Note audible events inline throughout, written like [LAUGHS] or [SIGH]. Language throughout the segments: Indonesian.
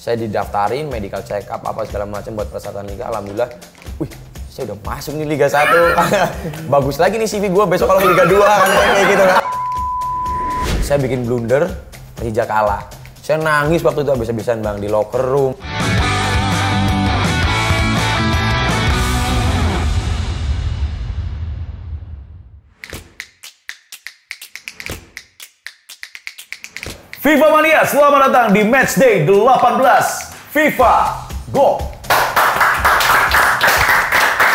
saya didaftarin medical check up apa segala macam buat persatuan liga alhamdulillah wih saya udah masuk nih Liga 1 [LAUGHS] bagus lagi nih CV gue besok kalau Liga 2 kan kayak gitu kan saya bikin blunder Rija kalah saya nangis waktu itu habis-habisan bang di locker room FIFA Mania, selamat datang di Match Day 18 FIFA Go.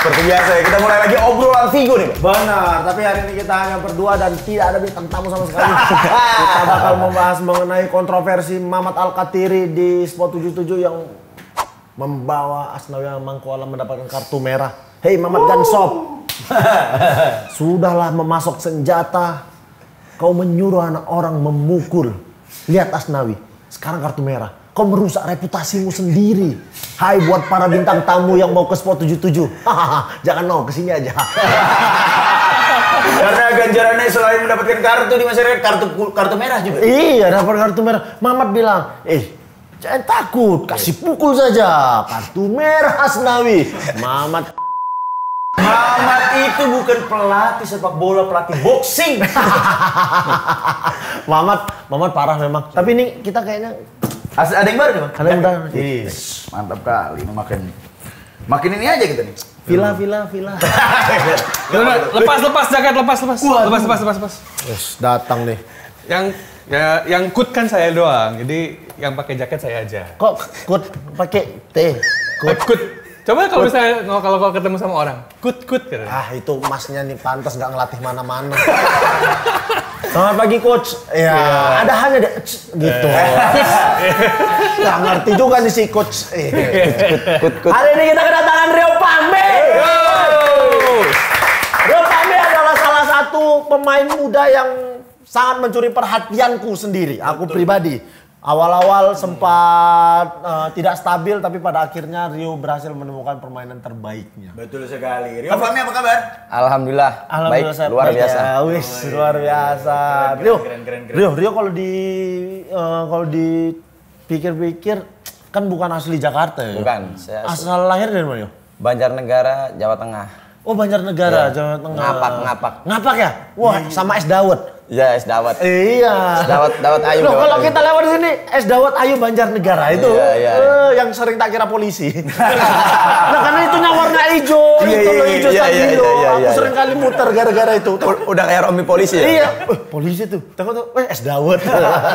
Seperti biasa ya, kita mulai lagi obrolan Vigo nih. Benar, tapi hari ini kita hanya berdua dan tidak ada bintang tamu sama sekali. [LAUGHS] kita bakal membahas mengenai kontroversi Mamat Al-Katiri di Spot 77 yang membawa Asnawi Mangkualam mendapatkan kartu merah. Hei Mamat Sob, [LAUGHS] sudahlah memasok senjata. Kau menyuruh anak orang memukul Lihat Asnawi, sekarang kartu merah. Kau merusak reputasimu sendiri. Hai buat para bintang tamu yang mau ke Spot 77. Jangan no, kesini aja. [LAUGHS] Karena ganjarannya selain mendapatkan kartu di masyarakat, kartu kartu merah juga. Iya, dapat kartu merah. Mamat bilang, eh jangan takut, kasih pukul saja. Kartu merah Asnawi. Mamat Mamat itu bukan pelatih sepak bola, pelatih boxing. [LAUGHS] Mamat, Mamat parah memang. Tapi ini kita kayaknya As ada yang baru nih, Bang. Ada yang baru. Yes, iya. mantap kali ini makin makin ini aja kita nih. Villa, villa, villa. [LAUGHS] lepas, lepas jaket, lepas, lepas. Lepas, lepas, lepas, lepas. Yes, datang nih. Yang ya yang kut kan saya doang. Jadi yang pakai jaket saya aja. Kok kut pakai T? Eh, kut. kut. Coba kalau misalnya kalau kalau ketemu sama orang, kut kut kira. Ah itu masnya nih pantas nggak ngelatih mana-mana. [LAUGHS] Selamat pagi coach. Ya, yeah. ada hanya deh gitu. Eh. [LAUGHS] Nggak ngerti juga nih si coach. Eh, kut, kut, kut. Hari ini kita kedatangan Rio Pame. Rio Pame adalah salah satu pemain muda yang sangat mencuri perhatianku sendiri, aku Betul. pribadi Awal-awal sempat uh, tidak stabil tapi pada akhirnya Rio berhasil menemukan permainan terbaiknya. Betul sekali. Rio Fahmi apa kabar? Alhamdulillah. Alhamdulillah baik, luar biasa. Ya, wis, oh, iya, luar iya, biasa. Iya. Keren, Rio, keren, Rio, Rio kalau di uh, kalau dipikir-pikir kan bukan asli Jakarta ya. Bukan. Saya asal lahir dari mana? Banjarnegara, Jawa Tengah. Oh Banjarnegara, ya. Jawa Tengah. Ngapak, ngapak. Ngapak ya? Wah, ya, ya. sama es dawet. Ya es dawet. Iya. Es dawet, dawet ayu. Loh, kalau kita lewat di sini es dawet banjar Banjarnegara itu iya, iya, iya. Eh, yang sering tak kira polisi. [LAUGHS] nah, karena itu itunya warna hijau, iya, itu loh iya, hijau iya, iya, iya, iya, Aku iya, iya, sering kali muter gara-gara itu. Udah kayak Romi polisi ya? Iya. Uh, polisi tuh. Tengok tuh, eh es dawet.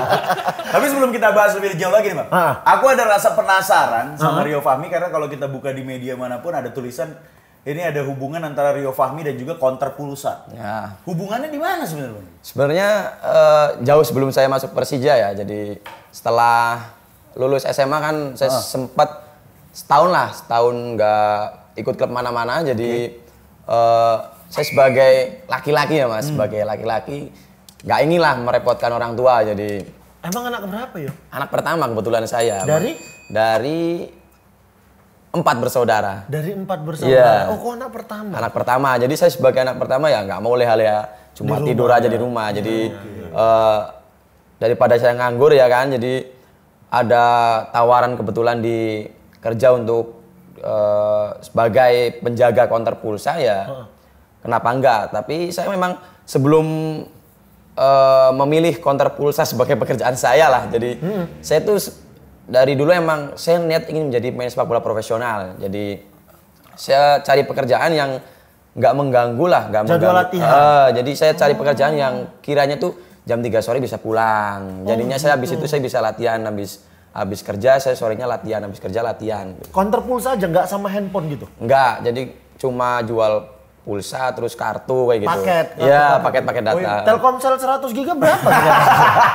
[LAUGHS] Tapi sebelum kita bahas lebih jauh lagi nih, Bang. Ah. Aku ada rasa penasaran sama ah. Rio Fahmi karena kalau kita buka di media manapun ada tulisan ini ada hubungan antara Rio Fahmi dan juga konter Pulusa. Ya. Hubungannya di mana sebenarnya? Sebenarnya uh, jauh sebelum saya masuk Persija ya. Jadi setelah lulus SMA kan saya uh. sempat setahun lah, setahun nggak ikut klub mana-mana. Jadi okay. uh, eh, saya sebagai laki-laki ya mas, hmm. sebagai laki-laki nggak inilah merepotkan orang tua. Jadi emang anak berapa ya? Anak pertama kebetulan saya. Dari? Mas. Dari empat bersaudara. Dari empat bersaudara. Yeah. Oh, kok anak pertama? Anak pertama. Jadi saya sebagai anak pertama ya nggak mau leha ya cuma tidur aja ya. di rumah. Jadi yeah, yeah. Uh, daripada saya nganggur ya kan, jadi ada tawaran kebetulan di kerja untuk uh, sebagai penjaga konter pulsa ya. Huh. Kenapa enggak? Tapi saya memang sebelum uh, memilih konter pulsa sebagai [LAUGHS] pekerjaan saya lah. Jadi hmm. saya tuh dari dulu emang saya niat ingin menjadi pemain sepak bola profesional. Jadi saya cari pekerjaan yang nggak mengganggu lah, nggak mengganggu. latihan. Uh, jadi saya cari oh. pekerjaan yang kiranya tuh jam 3 sore bisa pulang. Jadinya oh, saya gitu. habis itu saya bisa latihan habis habis kerja saya sorenya latihan, habis kerja latihan. Counter pulsa aja nggak sama handphone gitu? Nggak, jadi cuma jual pulsa terus kartu kayak gitu. Paket. Iya, paket-paket data. Oh, Telkomsel 100 giga berapa?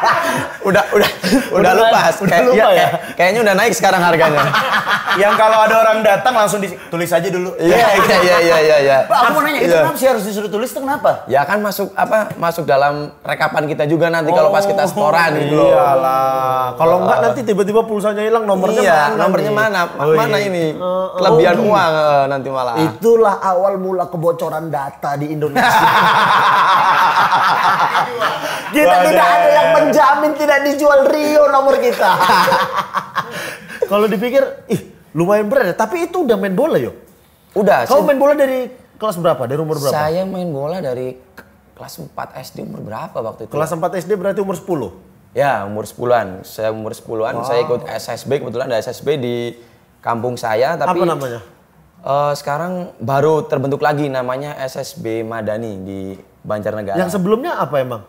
[LAUGHS] udah udah udah lupa, udah lupa ya. Iya, ya. kayaknya udah naik sekarang harganya. [LAUGHS] Yang kalau ada orang datang langsung ditulis aja dulu. Iya, iya, iya, iya, iya. Ya. aku mau nanya itu ya. kenapa sih harus disuruh tulis itu kenapa? Ya kan masuk apa? Masuk dalam rekapan kita juga nanti oh, kalau pas kita oh, setoran gitu Iyalah. Kalau enggak nanti iya. tiba-tiba pulsanya hilang nomornya iya, mana? nomornya nih? mana? Oh, mana ini? Oh, oh. Kelebihan oh, uang eh, nanti malah. Itulah awal mula kebocoran kebocoran data di Indonesia. [LAUGHS] kita Wadah. tidak ada yang menjamin tidak dijual Rio nomor kita. [LAUGHS] Kalau dipikir, ih lumayan berat ya. Tapi itu udah main bola yo. Udah. Kau main bola dari kelas berapa? Dari umur berapa? Saya main bola dari kelas 4 SD umur berapa waktu itu? Kelas 4 SD berarti umur 10? Ya umur 10-an. Saya umur 10-an, wow. saya ikut SSB. Kebetulan ada SSB di kampung saya. Tapi Apa namanya? uh, sekarang baru terbentuk lagi namanya SSB Madani di Banjarnegara. Yang sebelumnya apa emang?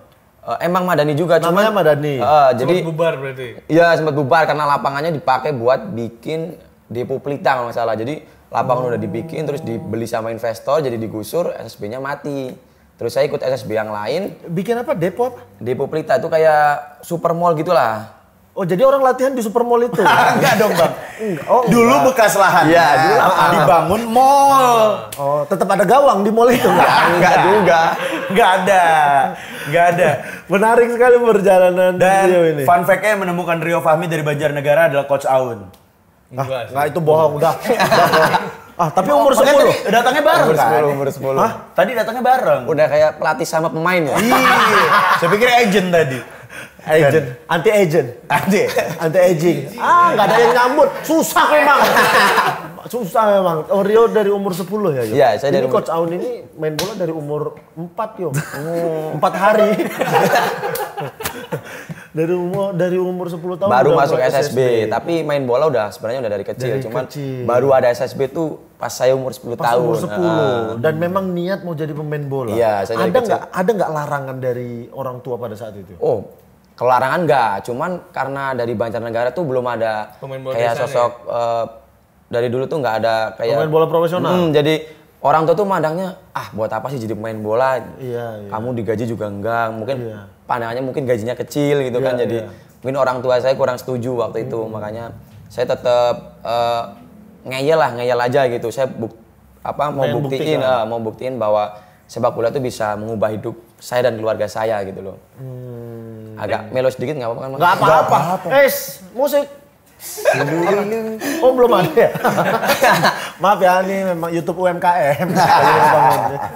Uh, emang Madani juga, namanya cuman Madani. Uh, jadi sempat bubar berarti. Iya sempat bubar karena lapangannya dipakai buat bikin depo pelita kalau nggak salah. Jadi lapangan oh. udah dibikin terus dibeli sama investor jadi digusur SSB-nya mati. Terus saya ikut SSB yang lain. Bikin apa? Depo apa? Depo pelita itu kayak super mall gitulah. Oh jadi orang latihan di supermall itu? [LAUGHS] enggak dong bang. Oh, dulu enggak. bekas lahan. Iya. Dulu ah, dibangun mall. Oh tetap ada gawang di mall itu enggak? enggak juga. Enggak ada. Enggak ada. Menarik sekali perjalanan Dan Rio ini. fun fact-nya menemukan Rio Fahmi dari Banjarnegara adalah Coach Aun. Ah, enggak itu bohong udah. [LAUGHS] udah bohong. Ah, tapi umur sepuluh. Eh, datangnya bareng umur 10, kan? Umur 10. Hah? Tadi datangnya bareng. Udah kayak pelatih sama pemain ya? Iya. Saya pikir agent tadi agent anti agent [LAUGHS] anti anti aging ah nggak ada yang nyambut susah memang [LAUGHS] susah memang oh Rio dari umur 10 ya Iya saya dari ini coach Aun ini main bola dari umur 4 yo oh. empat hari [LAUGHS] dari umur dari umur 10 tahun baru masuk SSB, SSB tapi main bola udah sebenarnya udah dari kecil dari cuman kecil. baru ada SSB tuh pas saya umur 10 pas tahun umur 10 uh. dan memang niat mau jadi pemain bola iya, saya ada nggak ada nggak larangan dari orang tua pada saat itu oh kalau larangan enggak, cuman karena dari Banjarnegara tuh belum ada kayak sosok uh, dari dulu tuh nggak ada kayak pemain bola profesional. Hmm, jadi orang tua tuh mandangnya ah buat apa sih jadi pemain bola? Iya, iya. Kamu digaji juga enggak, mungkin iya. pandangannya mungkin gajinya kecil gitu kan, iya, kan. Jadi iya. mungkin orang tua saya kurang setuju waktu hmm. itu, makanya saya tetap uh, eh, ngeyel lah, ngeyel aja gitu. Saya buk, apa mau Main buktiin, buktiin uh, eh, mau buktiin bahwa sepak bola tuh bisa mengubah hidup saya dan keluarga saya gitu loh. Hmm. Agak melo sedikit nggak apa-apa kan? Nggak apa-apa. Es eh, musik. oh belum ada ya? [LAUGHS] Maaf ya, ini memang YouTube UMKM. [LAUGHS]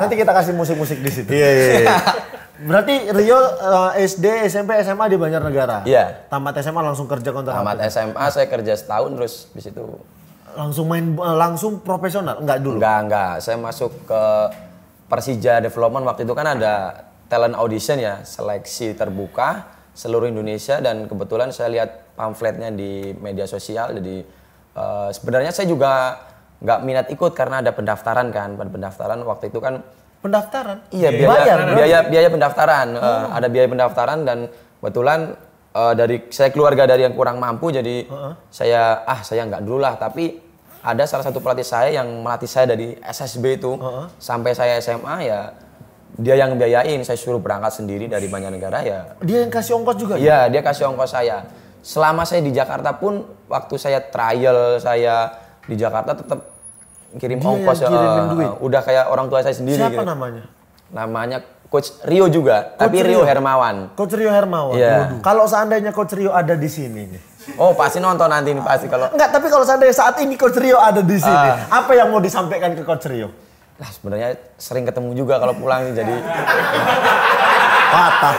Nanti kita kasih musik-musik di situ. Iya, iya, iya. [LAUGHS] Berarti Rio eh, SD, SMP, SMA di Banjarnegara? Iya. Tamat SMA langsung kerja kontrak? Tamat SMA saya kerja setahun terus di situ. Langsung main, eh, langsung profesional? Enggak dulu? Enggak, enggak. Saya masuk ke Persija Development waktu itu kan ada talent audition ya, seleksi terbuka seluruh Indonesia dan kebetulan saya lihat pamfletnya di media sosial jadi uh, sebenarnya saya juga nggak minat ikut karena ada pendaftaran kan pendaftaran waktu itu kan pendaftaran iya biaya Bayar, kan? biaya biaya pendaftaran eh, oh. uh, ada biaya pendaftaran dan kebetulan uh, dari saya keluarga dari yang kurang mampu jadi uh -huh. saya ah saya nggak dulu lah tapi ada salah satu pelatih saya yang melatih saya dari SSB itu uh -huh. sampai saya SMA ya dia yang biayain saya suruh berangkat sendiri dari banyak negara ya dia yang kasih ongkos juga Ya, dia kasih ongkos saya selama saya di Jakarta pun waktu saya trial saya di Jakarta tetap kirim dia ongkos yang uh, duit. udah kayak orang tua saya sendiri siapa gitu. namanya namanya Coach Rio juga, Coach tapi Rio, Rio Hermawan. Coach Rio Hermawan. Yeah. Kalau seandainya Coach Rio ada di sini nih. Oh pasti nonton nanti ini pasti kalau. Enggak, tapi kalau seandainya saat ini Coach Rio ada di sini, uh. apa yang mau disampaikan ke Coach Rio? Nah, sebenarnya sering ketemu juga kalau pulang jadi patah.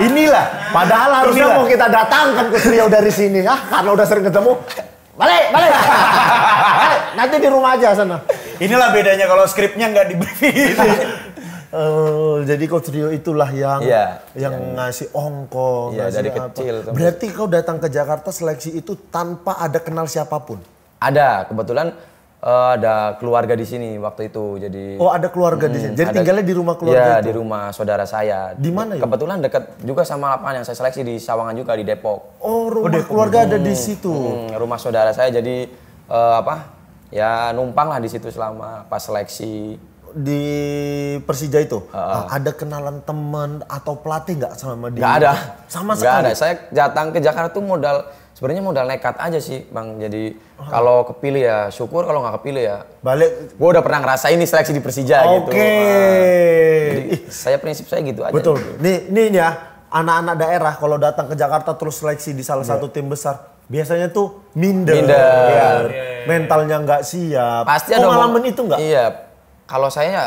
Inilah, padahal harusnya mau kita datangkan ke Trio dari sini. Ah, karena udah sering ketemu, balik, balik. balik. Nanti di rumah aja sana. Inilah bedanya kalau skripnya nggak di Uh, jadi coach Rio itulah yang yeah, yang, yang ngasih ongkos yeah, ngasih dari apa. kecil. Berarti kau datang ke Jakarta seleksi itu tanpa ada kenal siapapun. Ada, kebetulan uh, ada keluarga di sini waktu itu jadi oh ada keluarga hmm, di sini hmm, jadi ada, tinggalnya di rumah keluarga ya, itu? di rumah saudara saya di mana ya? kebetulan dekat juga sama lapangan yang saya seleksi di Sawangan juga di Depok oh rumah oh, Depok. keluarga hmm, ada di hmm, situ hmm, rumah saudara saya jadi uh, apa ya numpang lah di situ selama pas seleksi di Persija itu uh, ada kenalan teman atau pelatih nggak sama di nggak ada sama sekali nggak ada saya datang ke Jakarta tuh modal sebenarnya modal nekat aja sih bang jadi oh. kalau kepilih ya syukur kalau nggak kepilih ya balik gue udah pernah ngerasain ini seleksi di Persija okay. gitu nah, saya prinsip saya gitu aja betul gitu. nih nih ya anak-anak daerah kalau datang ke Jakarta terus seleksi di salah yeah. satu tim besar biasanya tuh minder, minder. Ya, mentalnya nggak siap pasti oh, ada pengalaman itu nggak iya kalau saya ya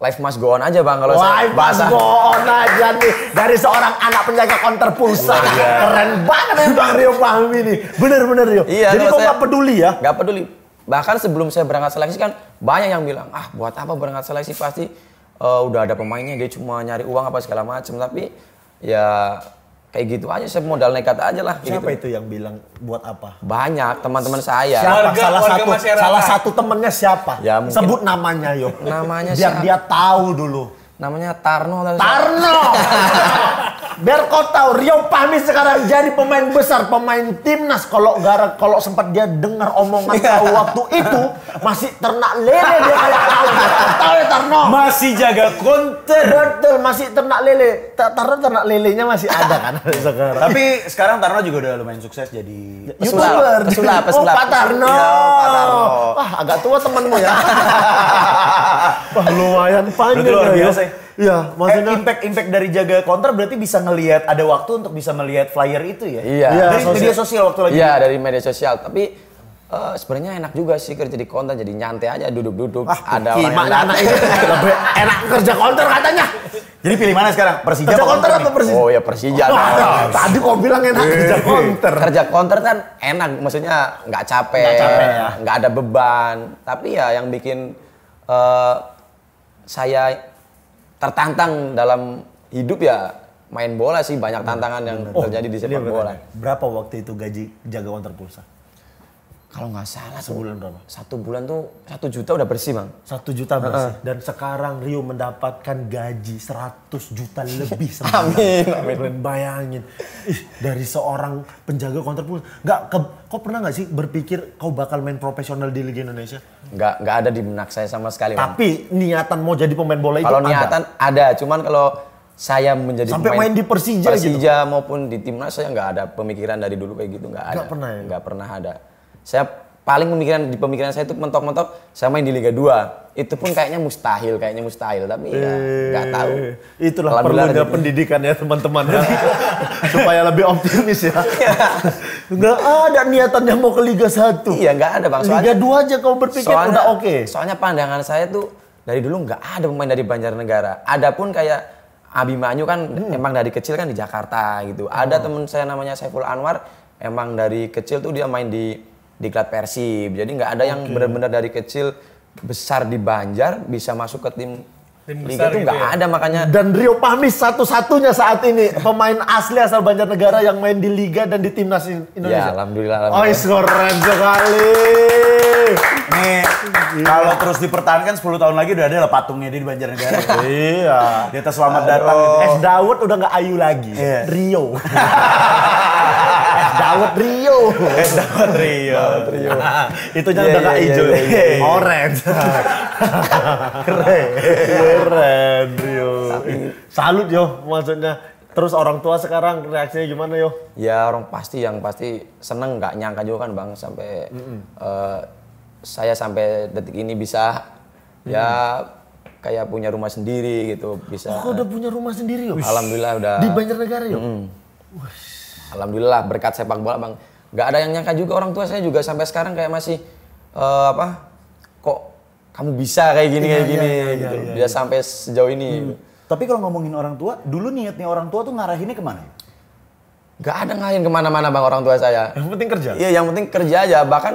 Life must go on aja bang kalau Life bahasa. must go on aja nih dari seorang anak penjaga konter pulsa. Keren banget nih bang Rio Fahmi nih. Bener-bener Rio. Iya, Jadi kok nggak peduli ya? Nggak peduli. Bahkan sebelum saya berangkat seleksi kan banyak yang bilang ah buat apa berangkat seleksi pasti uh, udah ada pemainnya dia cuma nyari uang apa segala macam tapi ya kayak gitu aja saya modal nekat aja lah siapa gitu. itu yang bilang buat apa banyak teman-teman saya warga, salah warga satu masyarakat. salah satu temennya siapa ya, sebut namanya yuk namanya biar siapa? dia tahu dulu namanya Tarno atau Tarno. [LAUGHS] Biar kau tahu Rio Pahmi sekarang jadi pemain besar, pemain timnas kalau gara kalau sempat dia dengar omongan iya. kau waktu itu masih ternak lele dia kayak kau. Tahu ya Tarno? Masih jaga konten. Betul, masih ternak lele. Tarno ternak lelenya masih ada kan [LAUGHS] sekarang. Tapi sekarang Tarno juga udah lumayan sukses jadi YouTuber. Pesulap, oh, pesulap. Oh, Pak Tarno. Wah, agak tua temanmu ya. [LAUGHS] Wah, lumayan panjang. Ya. Luar biasa Iya, eh, maksudnya eh, impact impact dari jaga counter berarti bisa ngelihat ada waktu untuk bisa melihat flyer itu ya. Iya. Ya, dari sosial. media sosial waktu lagi. Iya, dari media sosial. Tapi uh, sebenarnya enak juga sih kerja di konter jadi nyantai aja duduk-duduk. Ah, ada orang yang enak, [LAUGHS] lebih enak kerja konter katanya. Jadi pilih mana sekarang? Persija kerja konter atau Persija? Oh ya Persija. Oh, nah. Tadi kau bilang enak Wee. kerja konter. Kerja konter kan enak, maksudnya nggak capek, nggak capek ya. Gak ada beban. Tapi ya yang bikin uh, saya tertantang dalam hidup ya main bola sih banyak tantangan yang oh, terjadi di iya sepak bola. Berapa waktu itu gaji jaga Pulsa? kalau nggak salah sebulan berapa? Satu bulan tuh satu juta udah bersih bang. Satu juta bersih. Uh -uh. Dan sekarang Rio mendapatkan gaji seratus juta lebih. [LAUGHS] amin, amin. bayangin Ih, dari seorang penjaga counter pun Nggak, ke, kau pernah nggak sih berpikir kau bakal main profesional di Liga Indonesia? Nggak, nggak ada di benak saya sama sekali. Tapi niatan mau jadi pemain bola itu kalau niatan ada. Cuman kalau saya menjadi sampai pemain, main di Persija, gitu? Persija gitu. maupun di timnas saya nggak ada pemikiran dari dulu kayak gitu nggak ada. Nggak pernah ya. Nggak pernah ada saya paling pemikiran di pemikiran saya itu mentok-mentok saya main di Liga 2. Itu pun kayaknya mustahil, kayaknya mustahil, tapi ya eh, nggak tahu. Itulah perlunya pendidikan ya teman-teman ya. [LAUGHS] supaya lebih optimis ya. Iya. nggak ada niatan yang mau ke Liga 1. Iya, nggak ada, Bang. Soalnya, Liga 2 aja kau berpikir soalnya, udah oke. Okay. Soalnya pandangan saya tuh dari dulu nggak ada pemain dari Banjarnegara. Adapun kayak Abimanyu kan hmm. emang dari kecil kan di Jakarta gitu. Oh. Ada teman saya namanya Saiful Anwar, emang dari kecil tuh dia main di diklat Persib. Jadi nggak ada yang okay. benar-benar dari kecil besar di Banjar bisa masuk ke tim Liga itu gitu nggak ya? ada makanya. Dan Rio Pamis satu-satunya saat ini pemain asli asal banjar negara yang main di Liga dan di timnas ya, Indonesia. Ya, alhamdulillah. Oh, keren sekali. Nih, iya. kalau terus dipertahankan 10 tahun lagi udah ada lah patungnya dia di negara [LAUGHS] iya. Dia terselamat selamat Aduh. datang. Gitu. Es Dawud udah nggak ayu lagi. Yeah. Rio. [LAUGHS] [LAUGHS] Dawet Rio. Dawet Rio. Rio. jangan yang udah hijau. Iya, iya, iya, Orange. [LAUGHS] Keren. Keren Rio. Salut yo maksudnya. Terus orang tua sekarang reaksinya gimana yo? Ya orang pasti yang pasti seneng nggak nyangka juga kan bang sampai mm -hmm. uh, saya sampai detik ini bisa mm. ya kayak punya rumah sendiri gitu bisa. Oh, udah punya rumah sendiri yo? Alhamdulillah udah. Di Banjarnegara yo? Mm -hmm. Alhamdulillah berkat sepak bola bang. Gak ada yang nyangka juga orang tua saya juga sampai sekarang kayak masih uh, apa kok kamu bisa kayak gini iya, kayak gini iya, iya, gitu. Iya, iya, bisa iya. sampai sejauh ini. Hmm. Tapi kalau ngomongin orang tua, dulu niatnya orang tua tuh ngarahinnya kemana? Gak ada ngarahin kemana-mana bang orang tua saya. Yang penting kerja. Iya yang penting kerja aja. Bahkan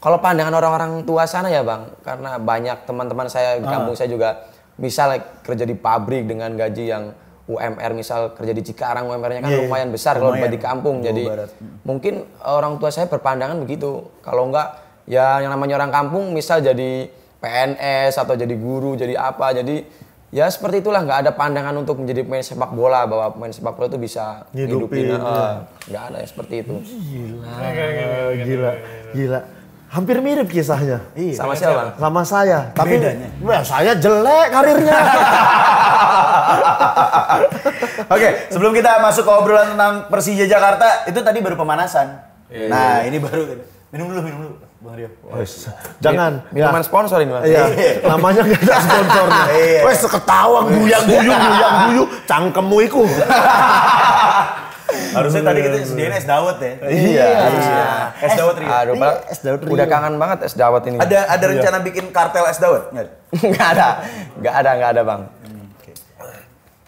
kalau pandangan orang-orang tua sana ya bang, karena banyak teman-teman saya di kampung ah. saya juga misal kerja di pabrik dengan gaji yang UMR misal kerja di Cikarang UMR-nya kan yeah, iya. lumayan besar kalau di kampung jadi Barat. Hmm. mungkin orang tua saya berpandangan begitu kalau enggak ya yang namanya orang kampung misal jadi PNS atau jadi guru jadi apa jadi ya seperti itulah nggak ada pandangan untuk menjadi pemain sepak bola bahwa pemain sepak bola itu bisa hidupin nggak iya. ada yang seperti itu gila gila gila, gila. gila hampir mirip kisahnya. Iya. Sama siapa? Sama saya. Tapi Bedanya. Wah, ya, saya jelek karirnya. [LAUGHS] Oke, okay, sebelum kita masuk ke obrolan tentang Persija Jakarta, itu tadi baru pemanasan. Iya, iya nah, iya. ini baru minum dulu, minum dulu. Bang Rio. Oh, jangan. Iya, Minuman ya. sponsor ini, Bang. Iya. iya. Namanya enggak ada sponsornya. Wes ketawa guyang guyung, guyang guyung, [LAUGHS] cangkemmu iku. [LAUGHS] Harusnya tadi kita sediain es dawet ya. Iya. Harusnya. Es dawet Rio. Aduh, Pak. Es dawet Rio. Udah kangen banget es dawet ini. Ada ada iya. rencana bikin kartel es dawet? Enggak ada. Enggak ada, enggak ada, Bang.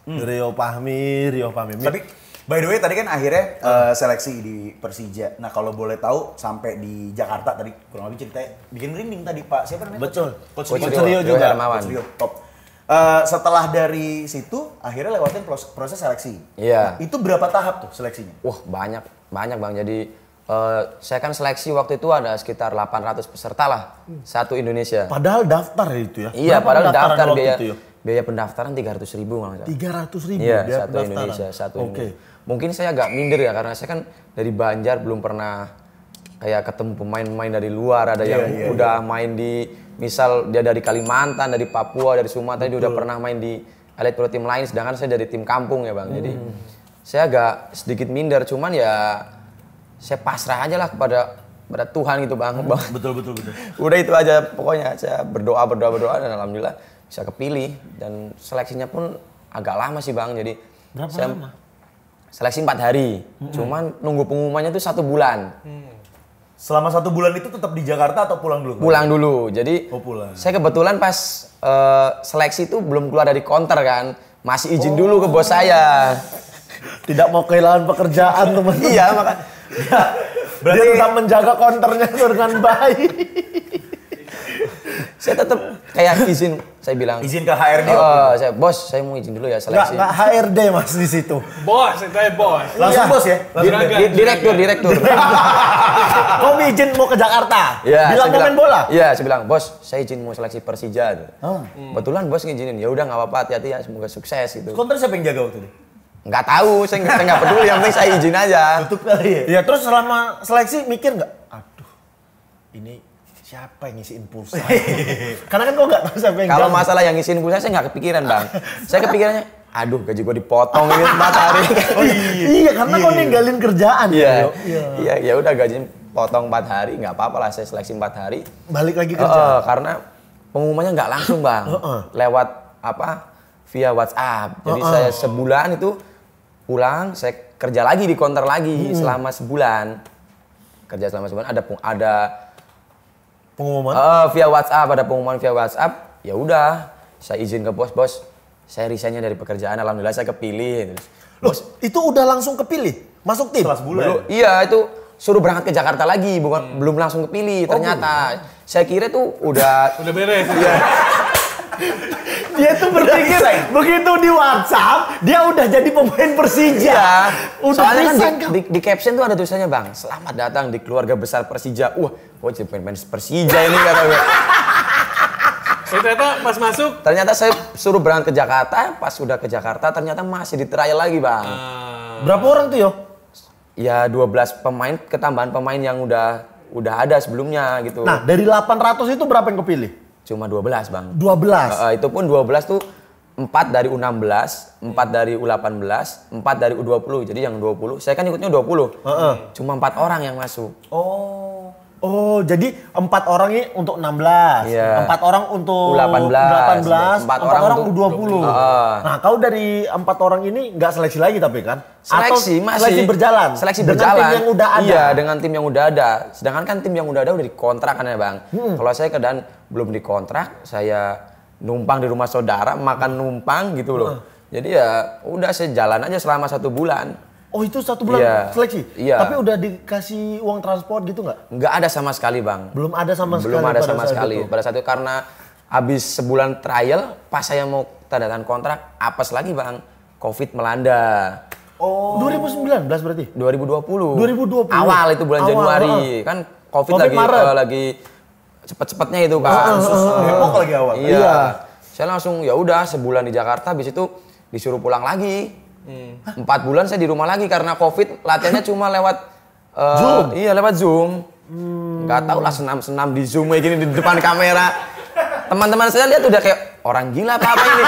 Hmm. Rio Pahmi, Rio Pahmi. Tapi by the way tadi kan akhirnya uh, seleksi di Persija. Nah kalau boleh tahu sampai di Jakarta tadi kurang lebih cerita bikin rinding tadi Pak siapa namanya? Betul. Coach, Coach Rio, Rio juga. Coach Rio top. Uh, setelah dari situ akhirnya lewatin proses, seleksi. Iya. Nah, itu berapa tahap tuh seleksinya? Wah, banyak. Banyak, Bang. Jadi Uh, saya kan seleksi waktu itu ada sekitar 800 peserta lah hmm. satu Indonesia. Padahal daftar itu ya. Iya, Berapa padahal daftar biaya itu ya? biaya pendaftaran tiga ratus ribu bang. nggak ratus 300 ribu iya, satu Indonesia, satu okay. Indonesia. Mungkin saya agak minder ya karena saya kan dari Banjar belum pernah kayak ketemu pemain-pemain dari luar ada yeah, yang yeah, udah yeah. main di misal dia dari Kalimantan dari Papua dari Sumatera Betul. dia udah pernah main di elit pro tim lain sedangkan saya dari tim kampung ya bang hmm. jadi saya agak sedikit minder cuman ya saya pasrah aja lah kepada pada Tuhan gitu bang, bang. Hmm, [LAUGHS] betul betul betul udah itu aja pokoknya saya berdoa berdoa berdoa dan alhamdulillah bisa kepilih dan seleksinya pun agak lama sih bang jadi berapa saya, lama seleksi empat hari hmm. hmm. cuman nunggu pengumumannya tuh satu bulan hmm. Selama satu bulan itu tetap di Jakarta atau pulang dulu? Pulang dulu. Jadi oh, pulang. saya kebetulan pas uh, seleksi itu belum keluar dari konter kan, masih izin oh. dulu ke bos saya. [LAUGHS] Tidak mau kehilangan pekerjaan teman. iya, maka ya, [LAUGHS] berarti dia tetap menjaga konternya [LAUGHS] dengan baik saya tetap kayak izin saya bilang izin ke HRD oh, saya bos saya mau izin dulu ya seleksi nggak HRD mas di situ bos saya bos langsung ya. bos ya langsung direktur direktur [LAUGHS] kau izin mau ke Jakarta ya, bilang pemain bola ya saya bilang bos saya izin mau seleksi Persija oh. hmm. kebetulan bos ngizinin ya udah nggak apa-apa hati-hati ya semoga sukses gitu kontra siapa yang jaga waktu itu Nggak tahu, saya nggak, saya peduli, yang penting saya izin aja. Tutup kali ya? Ya terus selama seleksi mikir nggak, aduh ini siapa yang ngisiin pulsa? [LAUGHS] Karena kan kok nggak tahu siapa yang Kalau masalah yang ngisiin pulsa saya nggak kepikiran bang. saya kepikirannya, aduh gaji gue dipotong empat hari, [LAUGHS] oh, iya. iya karena iya, kau iya. ninggalin kerjaan iya. ya. Iya, iya ya udah gaji potong empat hari nggak apa-apa lah saya seleksi empat hari. Balik lagi kerja. karena pengumumannya nggak langsung bang, lewat apa via WhatsApp. Jadi saya sebulan itu pulang, saya kerja lagi di konter lagi hmm. selama sebulan. Kerja selama sebulan ada ada pengumuman? Uh, via WhatsApp, ada pengumuman via WhatsApp. Ya udah, saya izin ke bos, bos, saya risanya dari pekerjaan, alhamdulillah saya kepilih. Terus, Loh, bos, itu udah langsung kepilih? Masuk tim? Setelah bulan, Belum, iya, itu suruh berangkat ke Jakarta lagi, bukan hmm. belum langsung kepilih. Oh, ternyata oh, saya kira tuh udah udah beres. Iya dia tuh berpikir begitu di WhatsApp dia udah jadi pemain Persija. Iya. Udah Soalnya kan di, di, di, caption tuh ada tulisannya bang, selamat datang di keluarga besar Persija. Wah, gue jadi pemain Persija ini kata gue. ternyata pas masuk. Ternyata saya suruh berangkat ke Jakarta. Pas udah ke Jakarta ternyata masih di trial lagi bang. Uh... Berapa orang tuh yo? Ya 12 pemain ketambahan pemain yang udah udah ada sebelumnya gitu. Nah dari 800 itu berapa yang kepilih? Cuma 12, Bang. 12. Uh, itu pun 12 tuh 4 dari U16, 4 dari U18, 4 dari U20. Jadi yang 20, saya kan ikutnya 20. Uh -uh. Cuma 4 orang yang masuk. Oh. Oh, jadi empat orang ini untuk 16, yeah. empat orang untuk U18, 18, empat orang, orang U20. Uh. Nah, kau dari empat orang ini nggak seleksi lagi tapi kan? Seleksi Atau masih. Seleksi berjalan. Seleksi dengan berjalan. Dengan tim yang udah ada. Iya, dengan tim yang udah ada. Sedangkan kan tim yang udah ada udah dikontrak kan ya, Bang. Hmm. Kalau saya ke dan belum dikontrak saya numpang di rumah saudara makan numpang gitu loh uh. jadi ya udah saya jalan aja selama satu bulan Oh itu satu bulan yeah. seleksi? Iya. Tapi udah dikasih uang transport gitu nggak? Nggak ada sama sekali bang. Belum ada sama sekali? Belum ada sama sekali. Itu. Pada saat itu karena habis sebulan trial, pas saya mau tanda tangan kontrak, apes lagi bang, covid melanda. Oh. 2019 berarti? 2020. 2020? Awal itu bulan Awal. Januari. Kan covid, COVID lagi, uh, lagi cepet-cepetnya itu kan. Sus, uh, lagi awal. Iya. iya. Saya langsung ya udah sebulan di Jakarta, habis itu disuruh pulang lagi. Hmm. Empat bulan saya di rumah lagi karena covid latihannya cuma lewat uh, zoom. Iya lewat zoom. Hmm. Gak tau lah senam-senam di zoom kayak gini di depan kamera. Teman-teman saya lihat udah kayak orang gila apa apa ini.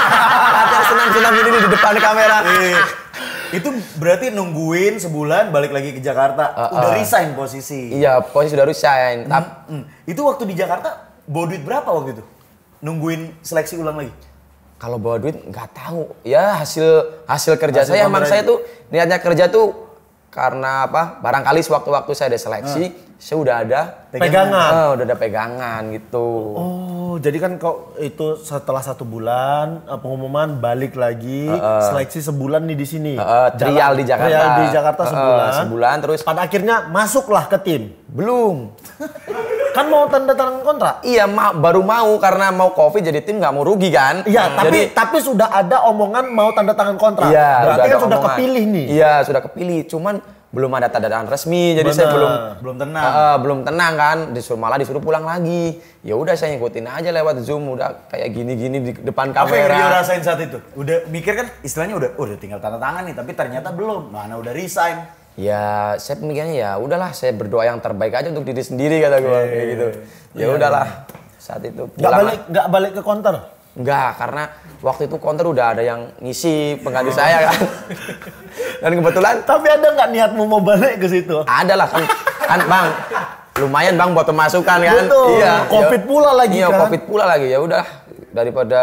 latihan senam-senam ini di depan kamera. Iya itu berarti nungguin sebulan balik lagi ke Jakarta. Uh, uh. Udah ah. resign posisi. Iya, posisi udah resign. Mm, mm. Itu waktu di Jakarta bawa duit berapa waktu itu? Nungguin seleksi ulang lagi? Kalau bawa duit nggak tahu. Ya hasil hasil kerja hasil saya emang saya tuh niatnya kerja tuh karena apa barangkali sewaktu-waktu saya ada seleksi uh. saya udah ada pegangan oh, udah ada pegangan gitu oh jadi kan kok itu setelah satu bulan eh, pengumuman balik lagi uh, uh. seleksi sebulan nih di sini uh, uh, trial di Jakarta trial di Jakarta sebulan uh, uh, sebulan terus pada akhirnya masuklah ke tim belum kan mau tanda tangan kontrak. Iya, ma baru mau karena mau Covid jadi tim nggak mau rugi kan. Iya, hmm. tapi jadi, tapi sudah ada omongan mau tanda tangan kontrak. Iya, berarti sudah kan sudah omongan. kepilih nih. Iya, sudah kepilih. Cuman belum ada tanda tangan resmi jadi saya belum belum tenang uh, belum tenang kan disuruh malah disuruh pulang lagi ya udah saya ngikutin aja lewat zoom udah kayak gini gini di depan kamera apa yang dia rasain saat itu udah mikir kan istilahnya udah udah tinggal tanda tangan nih tapi ternyata belum mana udah resign ya saya pemikirannya ya udahlah saya berdoa yang terbaik aja untuk diri sendiri kata gue kayak gitu ya iya, udahlah iya. saat itu nggak balik nggak balik ke konter Enggak, karena waktu itu konter udah ada yang ngisi pengganti saya kan. [LAUGHS] Dan kebetulan... Tapi ada nggak niatmu mau balik ke situ? Ada lah kan, kan bang. Lumayan bang buat pemasukan kan. Betul, iya, ya. covid ya, pula lagi iya, kan. Iya, covid pula lagi. Ya udah daripada